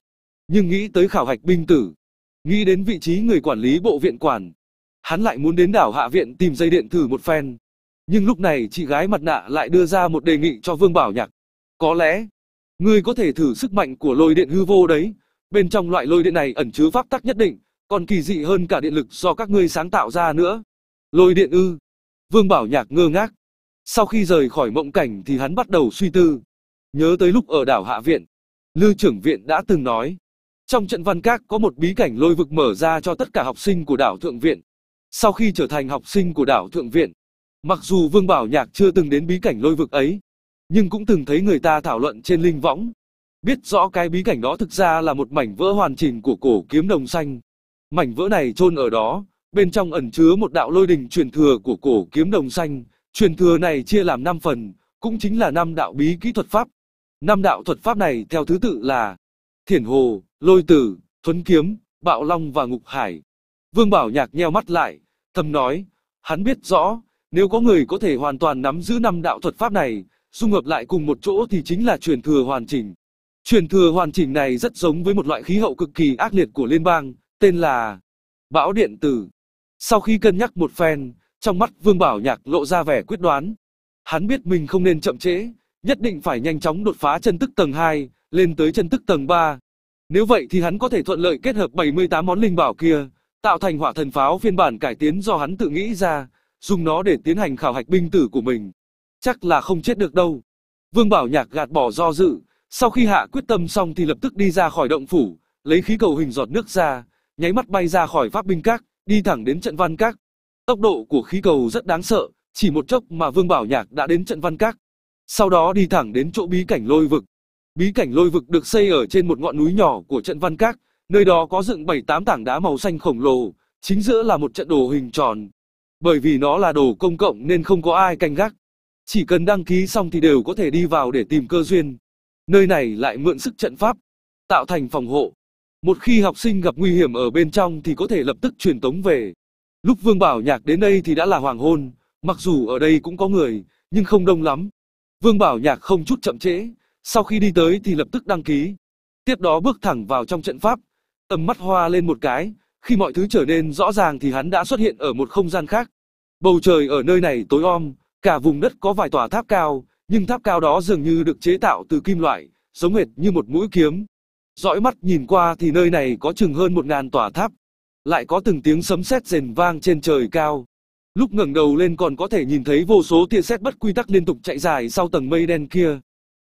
Nhưng nghĩ tới khảo hạch binh tử, nghĩ đến vị trí người quản lý bộ viện quản, hắn lại muốn đến đảo hạ viện tìm dây điện thử một phen. Nhưng lúc này chị gái mặt nạ lại đưa ra một đề nghị cho Vương Bảo Nhạc. Có lẽ, ngươi có thể thử sức mạnh của lôi điện hư vô đấy, bên trong loại lôi điện này ẩn chứa pháp tắc nhất định, còn kỳ dị hơn cả điện lực do các ngươi sáng tạo ra nữa. Lôi điện ư? Vương Bảo Nhạc ngơ ngác. Sau khi rời khỏi mộng cảnh thì hắn bắt đầu suy tư. Nhớ tới lúc ở đảo Hạ Viện, Lư trưởng viện đã từng nói, trong trận văn các có một bí cảnh lôi vực mở ra cho tất cả học sinh của đảo Thượng Viện. Sau khi trở thành học sinh của đảo Thượng Viện, mặc dù Vương Bảo Nhạc chưa từng đến bí cảnh lôi vực ấy, nhưng cũng từng thấy người ta thảo luận trên linh võng. Biết rõ cái bí cảnh đó thực ra là một mảnh vỡ hoàn chỉnh của cổ kiếm đồng xanh. Mảnh vỡ này chôn ở đó, bên trong ẩn chứa một đạo lôi đình truyền thừa của cổ kiếm đồng xanh, truyền thừa này chia làm 5 phần, cũng chính là năm đạo bí kỹ thuật pháp. Năm đạo thuật pháp này theo thứ tự là Thiển Hồ, Lôi Tử, Thuấn Kiếm, Bạo Long và Ngục Hải. Vương Bảo Nhạc nheo mắt lại, thầm nói, hắn biết rõ, nếu có người có thể hoàn toàn nắm giữ năm đạo thuật pháp này, dung hợp lại cùng một chỗ thì chính là truyền thừa hoàn chỉnh. Truyền thừa hoàn chỉnh này rất giống với một loại khí hậu cực kỳ ác liệt của liên bang, tên là Bão Điện Tử. Sau khi cân nhắc một phen, trong mắt Vương Bảo Nhạc lộ ra vẻ quyết đoán. Hắn biết mình không nên chậm trễ, nhất định phải nhanh chóng đột phá chân tức tầng 2, lên tới chân tức tầng 3. Nếu vậy thì hắn có thể thuận lợi kết hợp 78 món linh bảo kia, tạo thành hỏa thần pháo phiên bản cải tiến do hắn tự nghĩ ra, dùng nó để tiến hành khảo hạch binh tử của mình. Chắc là không chết được đâu. Vương Bảo Nhạc gạt bỏ do dự, sau khi hạ quyết tâm xong thì lập tức đi ra khỏi động phủ, lấy khí cầu hình giọt nước ra, nháy mắt bay ra khỏi pháp binh các, đi thẳng đến trận văn các. Tốc độ của khí cầu rất đáng sợ, chỉ một chốc mà Vương Bảo Nhạc đã đến trận văn các. Sau đó đi thẳng đến chỗ bí cảnh lôi vực. Bí cảnh lôi vực được xây ở trên một ngọn núi nhỏ của trận văn các, nơi đó có dựng 7-8 tảng đá màu xanh khổng lồ, chính giữa là một trận đồ hình tròn. Bởi vì nó là đồ công cộng nên không có ai canh gác. Chỉ cần đăng ký xong thì đều có thể đi vào để tìm cơ duyên. Nơi này lại mượn sức trận pháp, tạo thành phòng hộ, một khi học sinh gặp nguy hiểm ở bên trong thì có thể lập tức truyền tống về. Lúc Vương Bảo Nhạc đến đây thì đã là hoàng hôn, mặc dù ở đây cũng có người, nhưng không đông lắm. Vương Bảo Nhạc không chút chậm trễ, sau khi đi tới thì lập tức đăng ký. Tiếp đó bước thẳng vào trong trận pháp, tầm mắt hoa lên một cái, khi mọi thứ trở nên rõ ràng thì hắn đã xuất hiện ở một không gian khác. Bầu trời ở nơi này tối om, cả vùng đất có vài tòa tháp cao, nhưng tháp cao đó dường như được chế tạo từ kim loại, giống hệt như một mũi kiếm. Dõi mắt nhìn qua thì nơi này có chừng hơn một ngàn tòa tháp, lại có từng tiếng sấm sét rền vang trên trời cao. Lúc ngẩng đầu lên còn có thể nhìn thấy vô số tia sét bất quy tắc liên tục chạy dài sau tầng mây đen kia.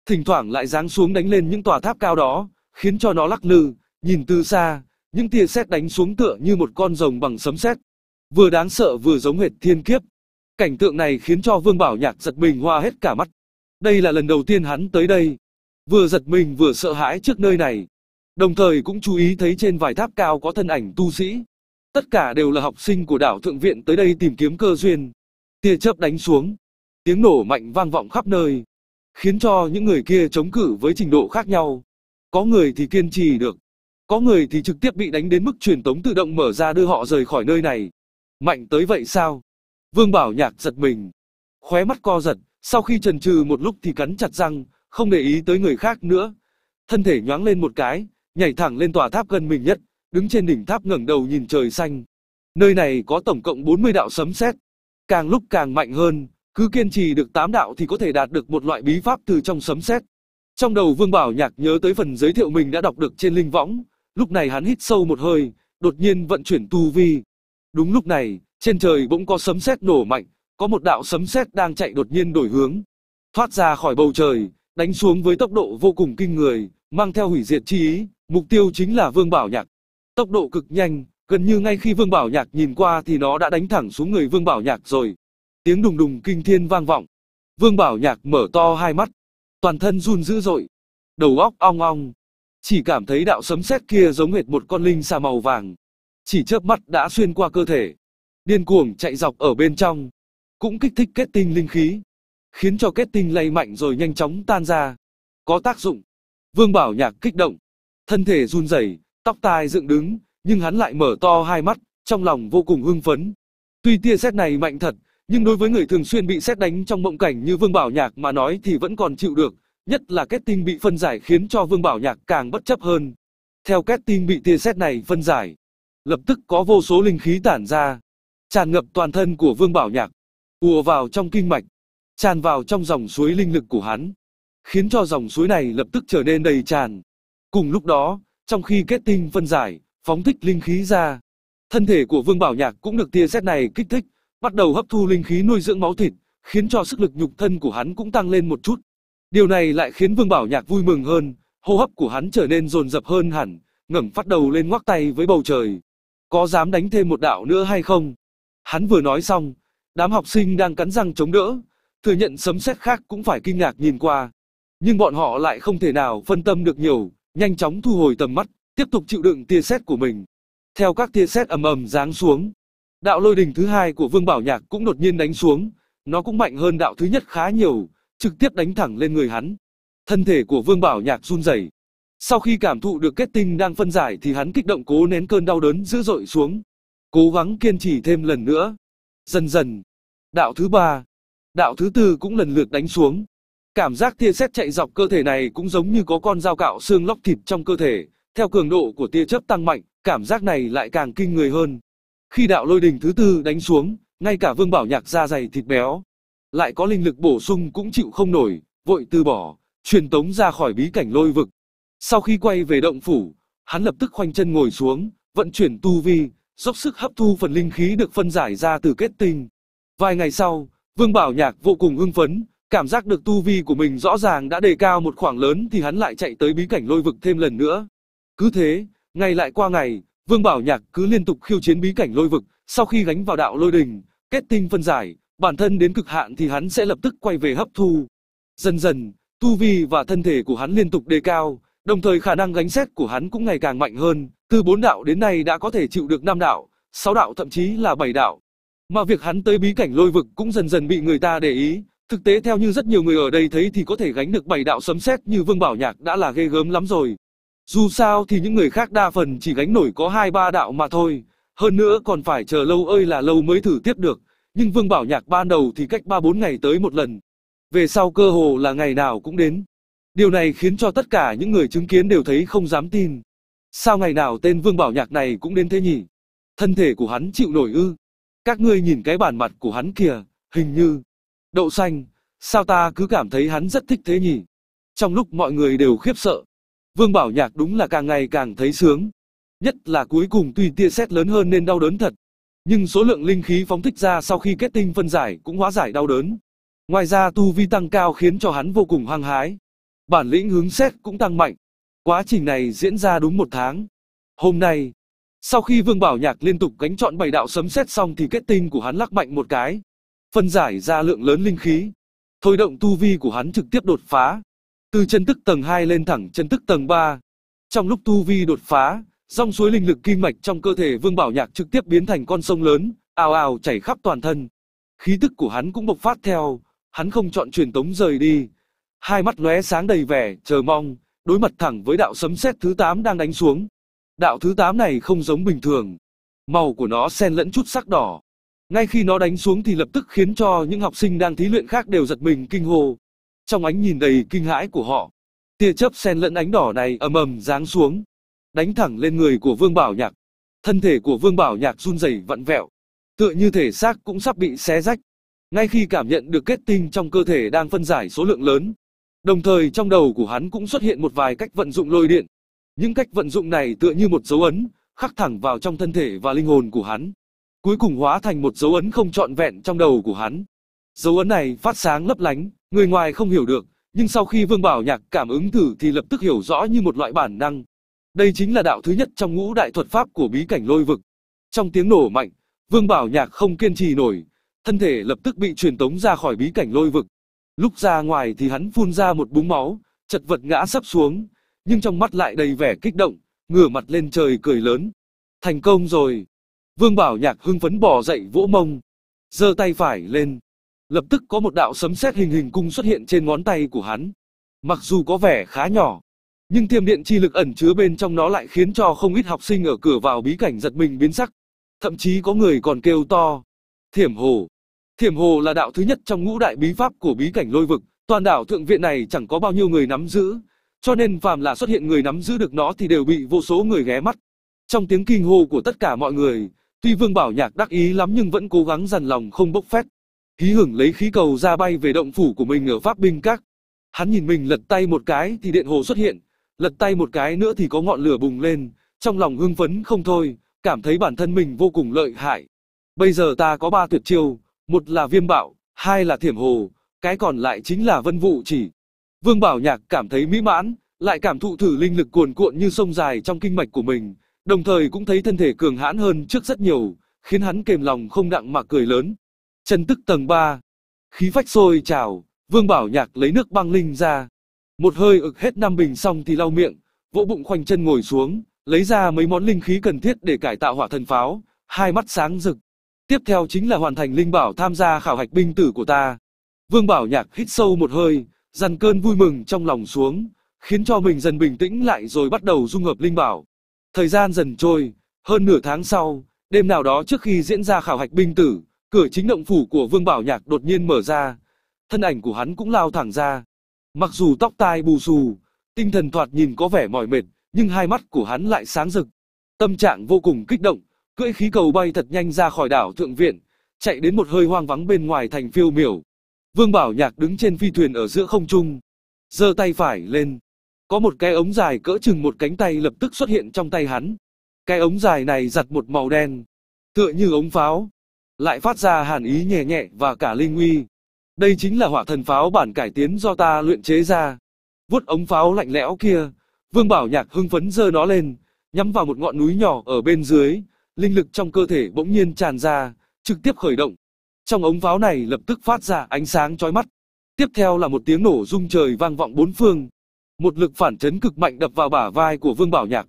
Thỉnh thoảng lại giáng xuống đánh lên những tòa tháp cao đó, khiến cho nó lắc lư, nhìn từ xa, những tia sét đánh xuống tựa như một con rồng bằng sấm sét, vừa đáng sợ vừa giống hệt thiên kiếp. Cảnh tượng này khiến cho Vương Bảo Nhạc giật mình hoa hết cả mắt. Đây là lần đầu tiên hắn tới đây, vừa giật mình vừa sợ hãi trước nơi này. Đồng thời cũng chú ý thấy trên vài tháp cao có thân ảnh tu sĩ. Tất cả đều là học sinh của đảo Thượng Viện tới đây tìm kiếm cơ duyên. Tia chớp đánh xuống. Tiếng nổ mạnh vang vọng khắp nơi. Khiến cho những người kia chống cử với trình độ khác nhau. Có người thì kiên trì được. Có người thì trực tiếp bị đánh đến mức truyền tống tự động mở ra đưa họ rời khỏi nơi này. Mạnh tới vậy sao? Vương Bảo Nhạc giật mình. Khóe mắt co giật, sau khi trần trừ một lúc thì cắn chặt răng, không để ý tới người khác nữa. Thân thể nhoáng lên một cái, nhảy thẳng lên tòa tháp gần mình nhất, đứng trên đỉnh tháp ngẩng đầu nhìn trời xanh. Nơi này có tổng cộng 40 đạo sấm sét, càng lúc càng mạnh hơn, cứ kiên trì được 8 đạo thì có thể đạt được một loại bí pháp từ trong sấm sét. Trong đầu Vương Bảo Nhạc nhớ tới phần giới thiệu mình đã đọc được trên linh võng, lúc này hắn hít sâu một hơi, đột nhiên vận chuyển tu vi. Đúng lúc này, trên trời bỗng có sấm sét nổ mạnh, có một đạo sấm sét đang chạy đột nhiên đổi hướng, thoát ra khỏi bầu trời, đánh xuống với tốc độ vô cùng kinh người, mang theo hủy diệt chi ý, Mục tiêu chính là Vương Bảo Nhạc. Tốc độ cực nhanh, gần như ngay khi Vương Bảo Nhạc nhìn qua thì nó đã đánh thẳng xuống người Vương Bảo Nhạc rồi. Tiếng đùng đùng kinh thiên vang vọng. Vương Bảo Nhạc mở to hai mắt, toàn thân run dữ dội, đầu óc ong ong, chỉ cảm thấy đạo sấm sét kia giống hệt một con linh xà màu vàng, chỉ chớp mắt đã xuyên qua cơ thể, điên cuồng chạy dọc ở bên trong, cũng kích thích kết tinh linh khí, khiến cho kết tinh lay mạnh rồi nhanh chóng tan ra. Có tác dụng. Vương Bảo Nhạc kích động, thân thể run rẩy, tóc tai dựng đứng, nhưng hắn lại mở to hai mắt, trong lòng vô cùng hưng phấn. Tuy tia sét này mạnh thật, nhưng đối với người thường xuyên bị sét đánh trong mộng cảnh như Vương Bảo Nhạc mà nói thì vẫn còn chịu được, nhất là kết tinh bị phân giải khiến cho Vương Bảo Nhạc càng bất chấp hơn. Theo kết tinh bị tia sét này phân giải, lập tức có vô số linh khí tản ra, tràn ngập toàn thân của Vương Bảo Nhạc, ùa vào trong kinh mạch, tràn vào trong dòng suối linh lực của hắn, khiến cho dòng suối này lập tức trở nên đầy tràn, Cùng lúc đó, trong khi kết tinh phân giải, phóng thích linh khí ra, thân thể của Vương Bảo Nhạc cũng được tia sét này kích thích, bắt đầu hấp thu linh khí nuôi dưỡng máu thịt, khiến cho sức lực nhục thân của hắn cũng tăng lên một chút. Điều này lại khiến Vương Bảo Nhạc vui mừng hơn, hô hấp của hắn trở nên dồn dập hơn hẳn, ngẩng phát đầu lên ngoắc tay với bầu trời. Có dám đánh thêm một đạo nữa hay không? Hắn vừa nói xong, đám học sinh đang cắn răng chống đỡ, thừa nhận sấm sét khác cũng phải kinh ngạc nhìn qua. Nhưng bọn họ lại không thể nào phân tâm được nhiều, nhanh chóng thu hồi tầm mắt, tiếp tục chịu đựng tia sét của mình. Theo các tia sét ầm ầm giáng xuống, đạo lôi đình thứ hai của Vương Bảo Nhạc cũng đột nhiên đánh xuống, nó cũng mạnh hơn đạo thứ nhất khá nhiều, trực tiếp đánh thẳng lên người hắn. Thân thể của Vương Bảo Nhạc run rẩy. Sau khi cảm thụ được kết tinh đang phân giải thì hắn kích động cố nén cơn đau đớn dữ dội xuống, cố gắng kiên trì thêm lần nữa. Dần dần, đạo thứ ba, đạo thứ tư cũng lần lượt đánh xuống, Cảm giác tia sét chạy dọc cơ thể này cũng giống như có con dao cạo xương lóc thịt trong cơ thể, theo cường độ của tia chớp tăng mạnh, cảm giác này lại càng kinh người hơn. Khi đạo lôi đình thứ tư đánh xuống, ngay cả Vương Bảo Nhạc da dày thịt béo, lại có linh lực bổ sung cũng chịu không nổi, vội từ bỏ, truyền tống ra khỏi bí cảnh lôi vực. Sau khi quay về động phủ, hắn lập tức khoanh chân ngồi xuống, vận chuyển tu vi, dốc sức hấp thu phần linh khí được phân giải ra từ kết tinh. Vài ngày sau, Vương Bảo Nhạc vô cùng hưng phấn, Cảm giác được tu vi của mình rõ ràng đã đề cao một khoảng lớn thì hắn lại chạy tới bí cảnh lôi vực thêm lần nữa. Cứ thế, ngày lại qua ngày, Vương Bảo Nhạc cứ liên tục khiêu chiến bí cảnh lôi vực, sau khi gánh vào đạo lôi đình, kết tinh phân giải, bản thân đến cực hạn thì hắn sẽ lập tức quay về hấp thu. Dần dần, tu vi và thân thể của hắn liên tục đề cao, đồng thời khả năng gánh xét của hắn cũng ngày càng mạnh hơn, từ bốn đạo đến nay đã có thể chịu được năm đạo, sáu đạo thậm chí là bảy đạo. Mà việc hắn tới bí cảnh lôi vực cũng dần dần bị người ta để ý, Thực tế theo như rất nhiều người ở đây thấy thì có thể gánh được bảy đạo sấm sét như Vương Bảo Nhạc đã là ghê gớm lắm rồi. Dù sao thì những người khác đa phần chỉ gánh nổi có hai ba đạo mà thôi, hơn nữa còn phải chờ lâu ơi là lâu mới thử tiếp được, nhưng Vương Bảo Nhạc ban đầu thì cách 3-4 ngày tới một lần. Về sau cơ hồ là ngày nào cũng đến. Điều này khiến cho tất cả những người chứng kiến đều thấy không dám tin. Sao ngày nào tên Vương Bảo Nhạc này cũng đến thế nhỉ? Thân thể của hắn chịu nổi ư? Các ngươi nhìn cái bản mặt của hắn kìa, hình như Đậu xanh, sao ta cứ cảm thấy hắn rất thích thế nhỉ? Trong lúc mọi người đều khiếp sợ, Vương Bảo Nhạc đúng là càng ngày càng thấy sướng. Nhất là cuối cùng tuy tia xét lớn hơn nên đau đớn thật, nhưng số lượng linh khí phóng thích ra sau khi kết tinh phân giải cũng hóa giải đau đớn. Ngoài ra tu vi tăng cao khiến cho hắn vô cùng hăng hái. Bản lĩnh hướng xét cũng tăng mạnh. Quá trình này diễn ra đúng một tháng. Hôm nay, sau khi Vương Bảo Nhạc liên tục gánh chọn bảy đạo sấm xét xong thì kết tinh của hắn lắc mạnh một cái phân giải ra lượng lớn linh khí. Thôi động tu vi của hắn trực tiếp đột phá, từ chân tức tầng 2 lên thẳng chân tức tầng 3. Trong lúc tu vi đột phá, dòng suối linh lực kinh mạch trong cơ thể Vương Bảo Nhạc trực tiếp biến thành con sông lớn, ào ào chảy khắp toàn thân. Khí tức của hắn cũng bộc phát theo, hắn không chọn truyền tống rời đi. Hai mắt lóe sáng đầy vẻ, chờ mong, đối mặt thẳng với đạo sấm sét thứ 8 đang đánh xuống. Đạo thứ 8 này không giống bình thường. Màu của nó xen lẫn chút sắc đỏ, ngay khi nó đánh xuống thì lập tức khiến cho những học sinh đang thí luyện khác đều giật mình kinh hồ. Trong ánh nhìn đầy kinh hãi của họ, tia chớp xen lẫn ánh đỏ này ầm ầm giáng xuống, đánh thẳng lên người của Vương Bảo Nhạc. Thân thể của Vương Bảo Nhạc run rẩy vặn vẹo, tựa như thể xác cũng sắp bị xé rách. Ngay khi cảm nhận được kết tinh trong cơ thể đang phân giải số lượng lớn, đồng thời trong đầu của hắn cũng xuất hiện một vài cách vận dụng lôi điện. Những cách vận dụng này tựa như một dấu ấn, khắc thẳng vào trong thân thể và linh hồn của hắn cuối cùng hóa thành một dấu ấn không trọn vẹn trong đầu của hắn. Dấu ấn này phát sáng lấp lánh, người ngoài không hiểu được, nhưng sau khi Vương Bảo Nhạc cảm ứng thử thì lập tức hiểu rõ như một loại bản năng. Đây chính là đạo thứ nhất trong ngũ đại thuật pháp của bí cảnh lôi vực. Trong tiếng nổ mạnh, Vương Bảo Nhạc không kiên trì nổi, thân thể lập tức bị truyền tống ra khỏi bí cảnh lôi vực. Lúc ra ngoài thì hắn phun ra một búng máu, chật vật ngã sắp xuống, nhưng trong mắt lại đầy vẻ kích động, ngửa mặt lên trời cười lớn. Thành công rồi! Vương Bảo Nhạc hưng phấn bò dậy vỗ mông, giơ tay phải lên. Lập tức có một đạo sấm sét hình hình cung xuất hiện trên ngón tay của hắn. Mặc dù có vẻ khá nhỏ, nhưng thiềm điện chi lực ẩn chứa bên trong nó lại khiến cho không ít học sinh ở cửa vào bí cảnh giật mình biến sắc. Thậm chí có người còn kêu to. Thiểm hồ. Thiểm hồ là đạo thứ nhất trong ngũ đại bí pháp của bí cảnh lôi vực. Toàn đảo thượng viện này chẳng có bao nhiêu người nắm giữ. Cho nên phàm là xuất hiện người nắm giữ được nó thì đều bị vô số người ghé mắt. Trong tiếng kinh hô của tất cả mọi người, Tuy Vương Bảo Nhạc đắc ý lắm nhưng vẫn cố gắng dằn lòng không bốc phét. Hí hưởng lấy khí cầu ra bay về động phủ của mình ở Pháp Binh Các. Hắn nhìn mình lật tay một cái thì điện hồ xuất hiện, lật tay một cái nữa thì có ngọn lửa bùng lên, trong lòng hưng phấn không thôi, cảm thấy bản thân mình vô cùng lợi hại. Bây giờ ta có ba tuyệt chiêu, một là viêm Bảo, hai là thiểm hồ, cái còn lại chính là vân vụ chỉ. Vương Bảo Nhạc cảm thấy mỹ mãn, lại cảm thụ thử linh lực cuồn cuộn như sông dài trong kinh mạch của mình, Đồng thời cũng thấy thân thể cường hãn hơn trước rất nhiều, khiến hắn kềm lòng không đặng mà cười lớn. Chân tức tầng 3. Khí phách sôi trào, Vương Bảo Nhạc lấy nước băng linh ra. Một hơi ực hết năm bình xong thì lau miệng, vỗ bụng khoanh chân ngồi xuống, lấy ra mấy món linh khí cần thiết để cải tạo hỏa thần pháo, hai mắt sáng rực. Tiếp theo chính là hoàn thành linh bảo tham gia khảo hạch binh tử của ta. Vương Bảo Nhạc hít sâu một hơi, dằn cơn vui mừng trong lòng xuống, khiến cho mình dần bình tĩnh lại rồi bắt đầu dung hợp linh bảo. Thời gian dần trôi, hơn nửa tháng sau, đêm nào đó trước khi diễn ra khảo hạch binh tử, cửa chính động phủ của Vương Bảo Nhạc đột nhiên mở ra. Thân ảnh của hắn cũng lao thẳng ra. Mặc dù tóc tai bù xù, tinh thần thoạt nhìn có vẻ mỏi mệt, nhưng hai mắt của hắn lại sáng rực. Tâm trạng vô cùng kích động, cưỡi khí cầu bay thật nhanh ra khỏi đảo Thượng Viện, chạy đến một hơi hoang vắng bên ngoài thành phiêu miểu. Vương Bảo Nhạc đứng trên phi thuyền ở giữa không trung, giơ tay phải lên, có một cái ống dài cỡ chừng một cánh tay lập tức xuất hiện trong tay hắn. Cái ống dài này giặt một màu đen, tựa như ống pháo, lại phát ra hàn ý nhẹ nhẹ và cả linh uy. Đây chính là hỏa thần pháo bản cải tiến do ta luyện chế ra. Vuốt ống pháo lạnh lẽo kia, Vương Bảo Nhạc hưng phấn giơ nó lên, nhắm vào một ngọn núi nhỏ ở bên dưới, linh lực trong cơ thể bỗng nhiên tràn ra, trực tiếp khởi động. Trong ống pháo này lập tức phát ra ánh sáng chói mắt. Tiếp theo là một tiếng nổ rung trời vang vọng bốn phương, một lực phản chấn cực mạnh đập vào bả vai của Vương Bảo Nhạc,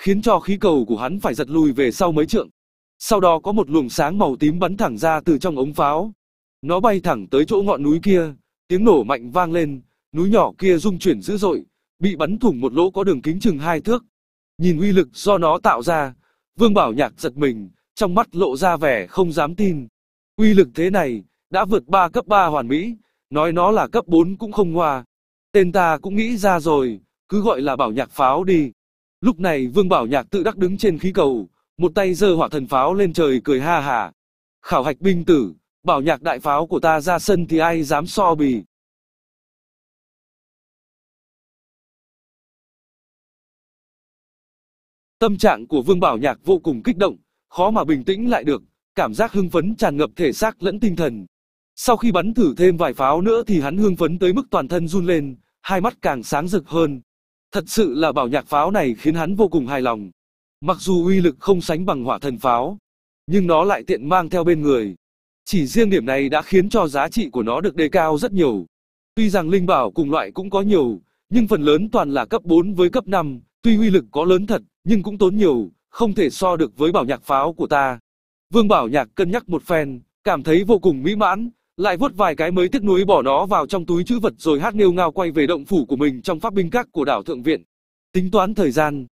khiến cho khí cầu của hắn phải giật lùi về sau mấy trượng. Sau đó có một luồng sáng màu tím bắn thẳng ra từ trong ống pháo. Nó bay thẳng tới chỗ ngọn núi kia, tiếng nổ mạnh vang lên, núi nhỏ kia rung chuyển dữ dội, bị bắn thủng một lỗ có đường kính chừng hai thước. Nhìn uy lực do nó tạo ra, Vương Bảo Nhạc giật mình, trong mắt lộ ra vẻ không dám tin. Uy lực thế này, đã vượt 3 cấp 3 hoàn mỹ, nói nó là cấp 4 cũng không ngoa. Tên ta cũng nghĩ ra rồi, cứ gọi là bảo nhạc pháo đi. Lúc này Vương Bảo Nhạc tự đắc đứng trên khí cầu, một tay giơ hỏa thần pháo lên trời cười ha hả. Khảo hạch binh tử, bảo nhạc đại pháo của ta ra sân thì ai dám so bì. Tâm trạng của Vương Bảo Nhạc vô cùng kích động, khó mà bình tĩnh lại được, cảm giác hưng phấn tràn ngập thể xác lẫn tinh thần. Sau khi bắn thử thêm vài pháo nữa thì hắn hưng phấn tới mức toàn thân run lên, hai mắt càng sáng rực hơn. Thật sự là bảo nhạc pháo này khiến hắn vô cùng hài lòng. Mặc dù uy lực không sánh bằng hỏa thần pháo, nhưng nó lại tiện mang theo bên người. Chỉ riêng điểm này đã khiến cho giá trị của nó được đề cao rất nhiều. Tuy rằng linh bảo cùng loại cũng có nhiều, nhưng phần lớn toàn là cấp 4 với cấp 5, tuy uy lực có lớn thật, nhưng cũng tốn nhiều, không thể so được với bảo nhạc pháo của ta. Vương Bảo Nhạc cân nhắc một phen, cảm thấy vô cùng mỹ mãn, lại vuốt vài cái mới tiếc nuối bỏ nó vào trong túi chữ vật rồi hát nêu ngao quay về động phủ của mình trong pháp binh các của đảo Thượng Viện. Tính toán thời gian,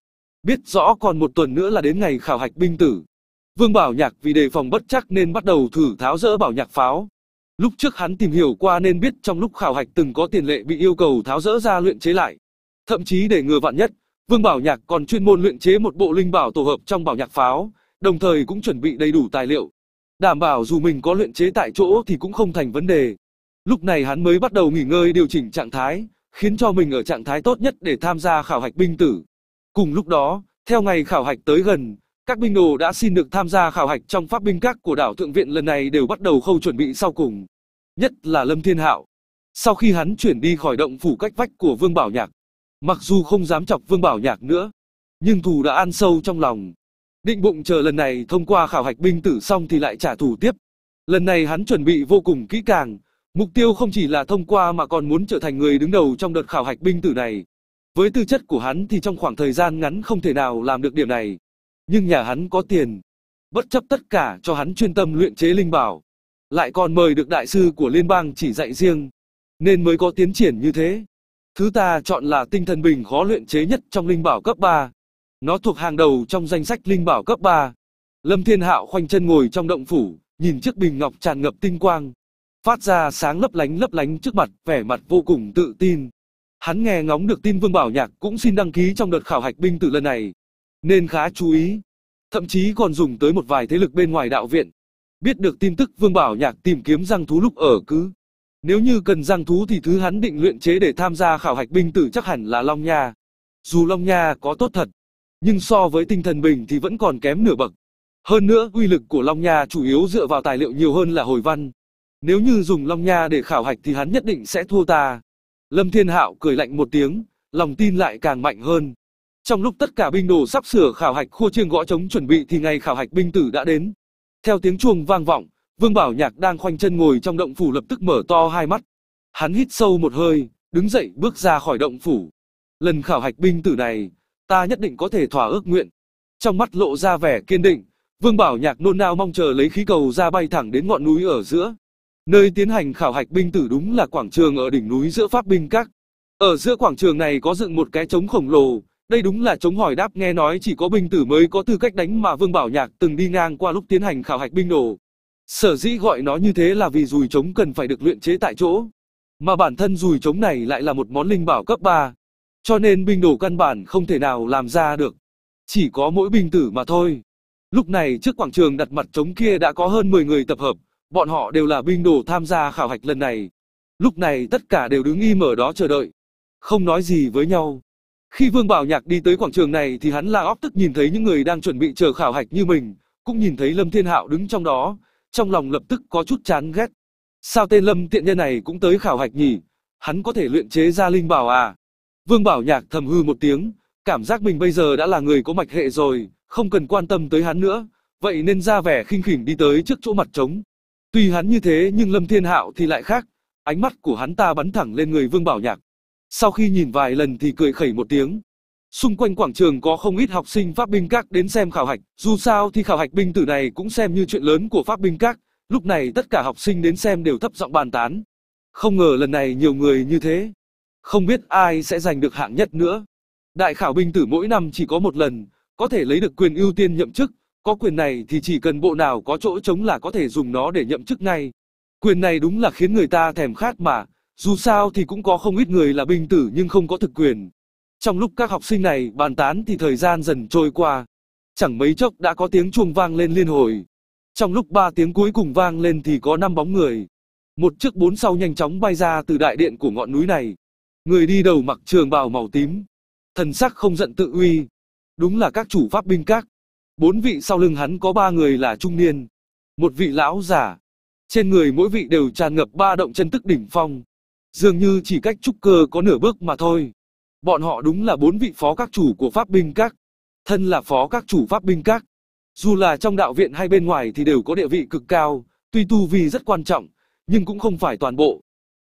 biết rõ còn một tuần nữa là đến ngày khảo hạch binh tử. Vương Bảo Nhạc vì đề phòng bất chắc nên bắt đầu thử tháo rỡ bảo nhạc pháo. Lúc trước hắn tìm hiểu qua nên biết trong lúc khảo hạch từng có tiền lệ bị yêu cầu tháo rỡ ra luyện chế lại. Thậm chí để ngừa vạn nhất, Vương Bảo Nhạc còn chuyên môn luyện chế một bộ linh bảo tổ hợp trong bảo nhạc pháo, đồng thời cũng chuẩn bị đầy đủ tài liệu, đảm bảo dù mình có luyện chế tại chỗ thì cũng không thành vấn đề. Lúc này hắn mới bắt đầu nghỉ ngơi điều chỉnh trạng thái, khiến cho mình ở trạng thái tốt nhất để tham gia khảo hạch binh tử. Cùng lúc đó, theo ngày khảo hạch tới gần, các binh đồ đã xin được tham gia khảo hạch trong pháp binh các của đảo Thượng Viện lần này đều bắt đầu khâu chuẩn bị sau cùng. Nhất là Lâm Thiên Hạo. Sau khi hắn chuyển đi khỏi động phủ cách vách của Vương Bảo Nhạc, mặc dù không dám chọc Vương Bảo Nhạc nữa, nhưng thù đã ăn sâu trong lòng. Định bụng chờ lần này thông qua khảo hạch binh tử xong thì lại trả thù tiếp. Lần này hắn chuẩn bị vô cùng kỹ càng, mục tiêu không chỉ là thông qua mà còn muốn trở thành người đứng đầu trong đợt khảo hạch binh tử này. Với tư chất của hắn thì trong khoảng thời gian ngắn không thể nào làm được điểm này. Nhưng nhà hắn có tiền, bất chấp tất cả cho hắn chuyên tâm luyện chế linh bảo. Lại còn mời được đại sư của liên bang chỉ dạy riêng, nên mới có tiến triển như thế. Thứ ta chọn là tinh thần bình khó luyện chế nhất trong linh bảo cấp 3. Nó thuộc hàng đầu trong danh sách linh bảo cấp 3. Lâm Thiên Hạo khoanh chân ngồi trong động phủ, nhìn chiếc bình ngọc tràn ngập tinh quang, phát ra sáng lấp lánh lấp lánh trước mặt, vẻ mặt vô cùng tự tin. Hắn nghe ngóng được tin Vương Bảo Nhạc cũng xin đăng ký trong đợt khảo hạch binh tử lần này, nên khá chú ý, thậm chí còn dùng tới một vài thế lực bên ngoài đạo viện. Biết được tin tức Vương Bảo Nhạc tìm kiếm răng thú lúc ở cứ. Nếu như cần răng thú thì thứ hắn định luyện chế để tham gia khảo hạch binh tử chắc hẳn là Long Nha. Dù Long Nha có tốt thật, nhưng so với tinh thần bình thì vẫn còn kém nửa bậc. Hơn nữa, uy lực của Long Nha chủ yếu dựa vào tài liệu nhiều hơn là hồi văn. Nếu như dùng Long Nha để khảo hạch thì hắn nhất định sẽ thua ta. Lâm Thiên Hạo cười lạnh một tiếng, lòng tin lại càng mạnh hơn. Trong lúc tất cả binh đồ sắp sửa khảo hạch khua chiêng gõ trống chuẩn bị thì ngày khảo hạch binh tử đã đến. Theo tiếng chuông vang vọng, Vương Bảo Nhạc đang khoanh chân ngồi trong động phủ lập tức mở to hai mắt. Hắn hít sâu một hơi, đứng dậy bước ra khỏi động phủ. Lần khảo hạch binh tử này, ta nhất định có thể thỏa ước nguyện. Trong mắt lộ ra vẻ kiên định, Vương Bảo Nhạc nôn nao mong chờ lấy khí cầu ra bay thẳng đến ngọn núi ở giữa. Nơi tiến hành khảo hạch binh tử đúng là quảng trường ở đỉnh núi giữa Pháp binh các. Ở giữa quảng trường này có dựng một cái trống khổng lồ, đây đúng là trống hỏi đáp nghe nói chỉ có binh tử mới có tư cách đánh mà Vương Bảo Nhạc từng đi ngang qua lúc tiến hành khảo hạch binh nổ. Sở dĩ gọi nó như thế là vì dùi trống cần phải được luyện chế tại chỗ. Mà bản thân dùi trống này lại là một món linh bảo cấp 3, cho nên binh đồ căn bản không thể nào làm ra được. Chỉ có mỗi binh tử mà thôi. Lúc này trước quảng trường đặt mặt trống kia đã có hơn 10 người tập hợp, bọn họ đều là binh đồ tham gia khảo hạch lần này. Lúc này tất cả đều đứng im ở đó chờ đợi, không nói gì với nhau. Khi Vương Bảo Nhạc đi tới quảng trường này thì hắn là óc tức nhìn thấy những người đang chuẩn bị chờ khảo hạch như mình, cũng nhìn thấy Lâm Thiên Hạo đứng trong đó, trong lòng lập tức có chút chán ghét. Sao tên Lâm tiện nhân này cũng tới khảo hạch nhỉ? Hắn có thể luyện chế ra linh bảo à? Vương Bảo Nhạc thầm hư một tiếng, cảm giác mình bây giờ đã là người có mạch hệ rồi, không cần quan tâm tới hắn nữa, vậy nên ra vẻ khinh khỉnh đi tới trước chỗ mặt trống. Tuy hắn như thế nhưng Lâm Thiên Hạo thì lại khác, ánh mắt của hắn ta bắn thẳng lên người Vương Bảo Nhạc. Sau khi nhìn vài lần thì cười khẩy một tiếng. Xung quanh quảng trường có không ít học sinh Pháp binh các đến xem khảo hạch, dù sao thì khảo hạch binh tử này cũng xem như chuyện lớn của Pháp binh các, lúc này tất cả học sinh đến xem đều thấp giọng bàn tán. Không ngờ lần này nhiều người như thế, không biết ai sẽ giành được hạng nhất nữa. Đại khảo binh tử mỗi năm chỉ có một lần, có thể lấy được quyền ưu tiên nhậm chức, có quyền này thì chỉ cần bộ nào có chỗ trống là có thể dùng nó để nhậm chức ngay. Quyền này đúng là khiến người ta thèm khát mà, dù sao thì cũng có không ít người là binh tử nhưng không có thực quyền. Trong lúc các học sinh này bàn tán thì thời gian dần trôi qua. Chẳng mấy chốc đã có tiếng chuông vang lên liên hồi. Trong lúc ba tiếng cuối cùng vang lên thì có năm bóng người. Một chiếc bốn sau nhanh chóng bay ra từ đại điện của ngọn núi này. Người đi đầu mặc trường bào màu tím, thần sắc không giận tự uy, đúng là các chủ pháp binh các. Bốn vị sau lưng hắn có ba người là trung niên, một vị lão già. Trên người mỗi vị đều tràn ngập ba động chân tức đỉnh phong, dường như chỉ cách trúc cơ có nửa bước mà thôi. Bọn họ đúng là bốn vị phó các chủ của pháp binh các, thân là phó các chủ pháp binh các. Dù là trong đạo viện hay bên ngoài thì đều có địa vị cực cao, tuy tu vi rất quan trọng, nhưng cũng không phải toàn bộ.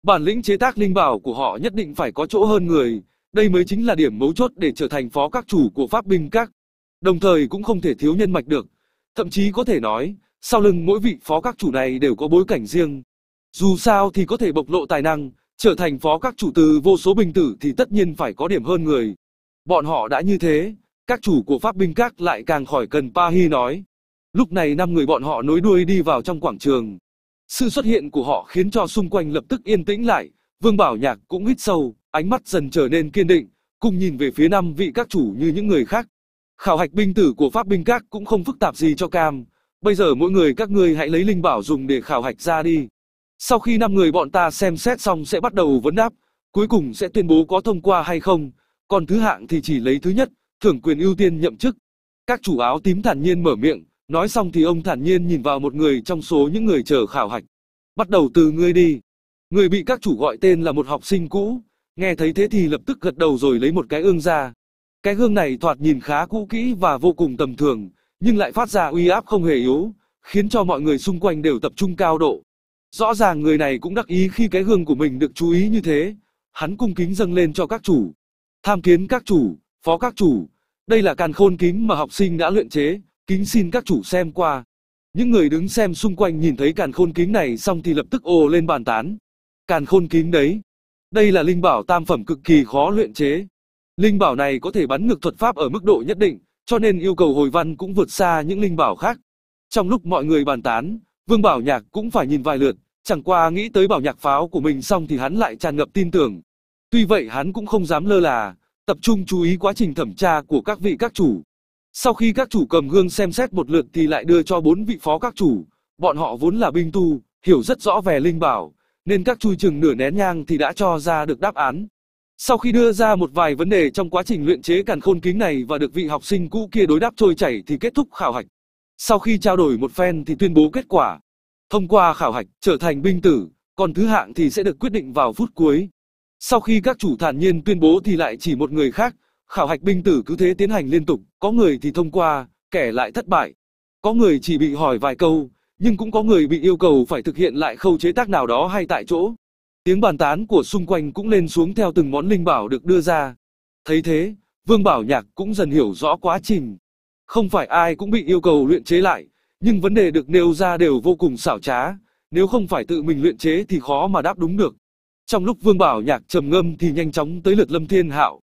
Bản lĩnh chế tác linh bảo của họ nhất định phải có chỗ hơn người, đây mới chính là điểm mấu chốt để trở thành phó các chủ của Pháp binh các. Đồng thời cũng không thể thiếu nhân mạch được, thậm chí có thể nói, sau lưng mỗi vị phó các chủ này đều có bối cảnh riêng. Dù sao thì có thể bộc lộ tài năng, trở thành phó các chủ từ vô số bình tử thì tất nhiên phải có điểm hơn người. Bọn họ đã như thế, các chủ của Pháp binh các lại càng khỏi cần pa hi nói. Lúc này năm người bọn họ nối đuôi đi vào trong quảng trường. Sự xuất hiện của họ khiến cho xung quanh lập tức yên tĩnh lại, Vương Bảo Nhạc cũng hít sâu, ánh mắt dần trở nên kiên định, cùng nhìn về phía năm vị các chủ như những người khác. Khảo hạch binh tử của Pháp binh các cũng không phức tạp gì cho Cam, bây giờ mỗi người các ngươi hãy lấy linh bảo dùng để khảo hạch ra đi. Sau khi năm người bọn ta xem xét xong sẽ bắt đầu vấn đáp, cuối cùng sẽ tuyên bố có thông qua hay không, còn thứ hạng thì chỉ lấy thứ nhất, thưởng quyền ưu tiên nhậm chức. Các chủ áo tím thản nhiên mở miệng, Nói xong thì ông thản nhiên nhìn vào một người trong số những người chờ khảo hạch. Bắt đầu từ ngươi đi. Người bị các chủ gọi tên là một học sinh cũ, nghe thấy thế thì lập tức gật đầu rồi lấy một cái ương ra. Cái gương này thoạt nhìn khá cũ kỹ và vô cùng tầm thường, nhưng lại phát ra uy áp không hề yếu, khiến cho mọi người xung quanh đều tập trung cao độ. Rõ ràng người này cũng đắc ý khi cái gương của mình được chú ý như thế, hắn cung kính dâng lên cho các chủ. Tham kiến các chủ, phó các chủ, đây là càn khôn kính mà học sinh đã luyện chế, Kính xin các chủ xem qua. Những người đứng xem xung quanh nhìn thấy càn khôn kính này xong thì lập tức ồ lên bàn tán. Càn khôn kính đấy. Đây là linh bảo tam phẩm cực kỳ khó luyện chế. Linh bảo này có thể bắn ngược thuật pháp ở mức độ nhất định, cho nên yêu cầu hồi văn cũng vượt xa những linh bảo khác. Trong lúc mọi người bàn tán, Vương Bảo Nhạc cũng phải nhìn vài lượt, chẳng qua nghĩ tới bảo nhạc pháo của mình xong thì hắn lại tràn ngập tin tưởng. Tuy vậy hắn cũng không dám lơ là, tập trung chú ý quá trình thẩm tra của các vị các chủ. Sau khi các chủ cầm gương xem xét một lượt thì lại đưa cho bốn vị phó các chủ, bọn họ vốn là binh tu, hiểu rất rõ về linh bảo, nên các chui chừng nửa nén nhang thì đã cho ra được đáp án. Sau khi đưa ra một vài vấn đề trong quá trình luyện chế càn khôn kính này và được vị học sinh cũ kia đối đáp trôi chảy thì kết thúc khảo hạch. Sau khi trao đổi một phen thì tuyên bố kết quả. Thông qua khảo hạch, trở thành binh tử, còn thứ hạng thì sẽ được quyết định vào phút cuối. Sau khi các chủ thản nhiên tuyên bố thì lại chỉ một người khác, Khảo hạch binh tử cứ thế tiến hành liên tục, có người thì thông qua, kẻ lại thất bại. Có người chỉ bị hỏi vài câu, nhưng cũng có người bị yêu cầu phải thực hiện lại khâu chế tác nào đó hay tại chỗ. Tiếng bàn tán của xung quanh cũng lên xuống theo từng món linh bảo được đưa ra. Thấy thế, Vương Bảo Nhạc cũng dần hiểu rõ quá trình. Không phải ai cũng bị yêu cầu luyện chế lại, nhưng vấn đề được nêu ra đều vô cùng xảo trá, nếu không phải tự mình luyện chế thì khó mà đáp đúng được. Trong lúc Vương Bảo Nhạc trầm ngâm thì nhanh chóng tới lượt Lâm Thiên Hạo,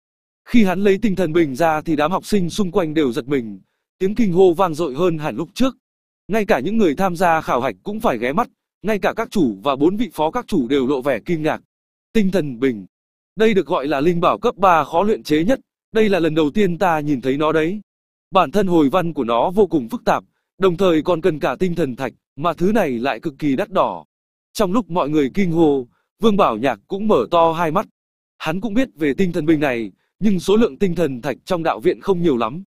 khi hắn lấy tinh thần bình ra thì đám học sinh xung quanh đều giật mình, tiếng kinh hô vang dội hơn hẳn lúc trước. Ngay cả những người tham gia khảo hạch cũng phải ghé mắt, ngay cả các chủ và bốn vị phó các chủ đều lộ vẻ kinh ngạc. Tinh thần bình. Đây được gọi là linh bảo cấp 3 khó luyện chế nhất, đây là lần đầu tiên ta nhìn thấy nó đấy. Bản thân hồi văn của nó vô cùng phức tạp, đồng thời còn cần cả tinh thần thạch, mà thứ này lại cực kỳ đắt đỏ. Trong lúc mọi người kinh hô, Vương Bảo Nhạc cũng mở to hai mắt. Hắn cũng biết về tinh thần bình này, nhưng số lượng tinh thần thạch trong đạo viện không nhiều lắm.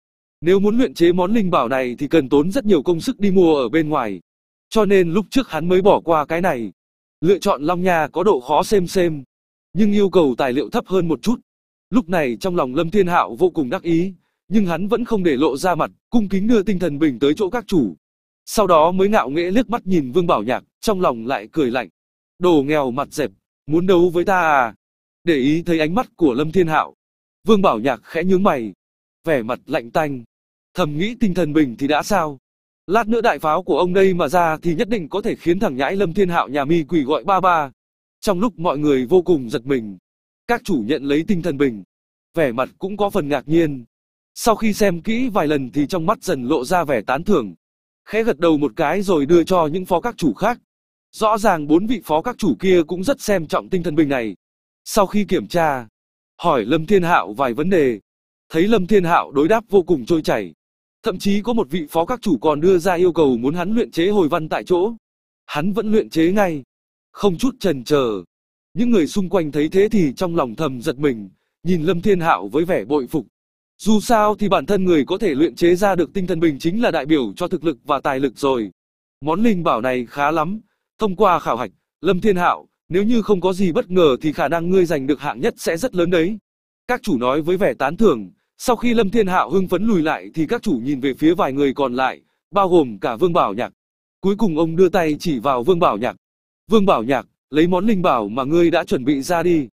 Nếu muốn luyện chế món linh bảo này thì cần tốn rất nhiều công sức đi mua ở bên ngoài. Cho nên lúc trước hắn mới bỏ qua cái này. Lựa chọn Long Nha có độ khó xem xem, nhưng yêu cầu tài liệu thấp hơn một chút. Lúc này trong lòng Lâm Thiên Hạo vô cùng đắc ý, nhưng hắn vẫn không để lộ ra mặt, cung kính đưa tinh thần bình tới chỗ các chủ. Sau đó mới ngạo nghễ liếc mắt nhìn Vương Bảo Nhạc, trong lòng lại cười lạnh. Đồ nghèo mặt dẹp, muốn đấu với ta à? Để ý thấy ánh mắt của Lâm Thiên Hạo, Vương Bảo Nhạc khẽ nhướng mày, vẻ mặt lạnh tanh, thầm nghĩ tinh thần bình thì đã sao. Lát nữa đại pháo của ông đây mà ra thì nhất định có thể khiến thằng nhãi Lâm Thiên Hạo nhà mi quỷ gọi ba ba. Trong lúc mọi người vô cùng giật mình, các chủ nhận lấy tinh thần bình, vẻ mặt cũng có phần ngạc nhiên. Sau khi xem kỹ vài lần thì trong mắt dần lộ ra vẻ tán thưởng, khẽ gật đầu một cái rồi đưa cho những phó các chủ khác. Rõ ràng bốn vị phó các chủ kia cũng rất xem trọng tinh thần bình này. Sau khi kiểm tra, hỏi Lâm Thiên Hạo vài vấn đề. Thấy Lâm Thiên Hạo đối đáp vô cùng trôi chảy. Thậm chí có một vị phó các chủ còn đưa ra yêu cầu muốn hắn luyện chế hồi văn tại chỗ. Hắn vẫn luyện chế ngay, không chút chần chờ. Những người xung quanh thấy thế thì trong lòng thầm giật mình, nhìn Lâm Thiên Hạo với vẻ bội phục. Dù sao thì bản thân người có thể luyện chế ra được tinh thần bình chính là đại biểu cho thực lực và tài lực rồi. Món linh bảo này khá lắm, thông qua khảo hạch, Lâm Thiên Hạo nếu như không có gì bất ngờ thì khả năng ngươi giành được hạng nhất sẽ rất lớn đấy. Các chủ nói với vẻ tán thưởng, sau khi Lâm Thiên Hạo hưng phấn lùi lại thì các chủ nhìn về phía vài người còn lại, bao gồm cả Vương Bảo Nhạc. Cuối cùng ông đưa tay chỉ vào Vương Bảo Nhạc. Vương Bảo Nhạc, lấy món linh bảo mà ngươi đã chuẩn bị ra đi.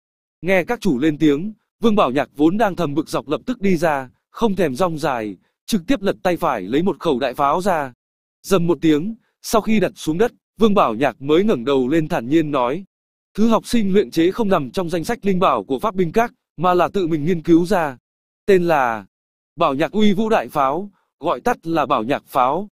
Nghe các chủ lên tiếng, Vương Bảo Nhạc vốn đang thầm bực dọc lập tức đi ra, không thèm rong dài, trực tiếp lật tay phải lấy một khẩu đại pháo ra. Dầm một tiếng, sau khi đặt xuống đất, Vương Bảo Nhạc mới ngẩng đầu lên thản nhiên nói, Thứ học sinh luyện chế không nằm trong danh sách linh bảo của Pháp binh các, mà là tự mình nghiên cứu ra. Tên là Bảo Nhạc Uy Vũ Đại Pháo, gọi tắt là Bảo Nhạc Pháo.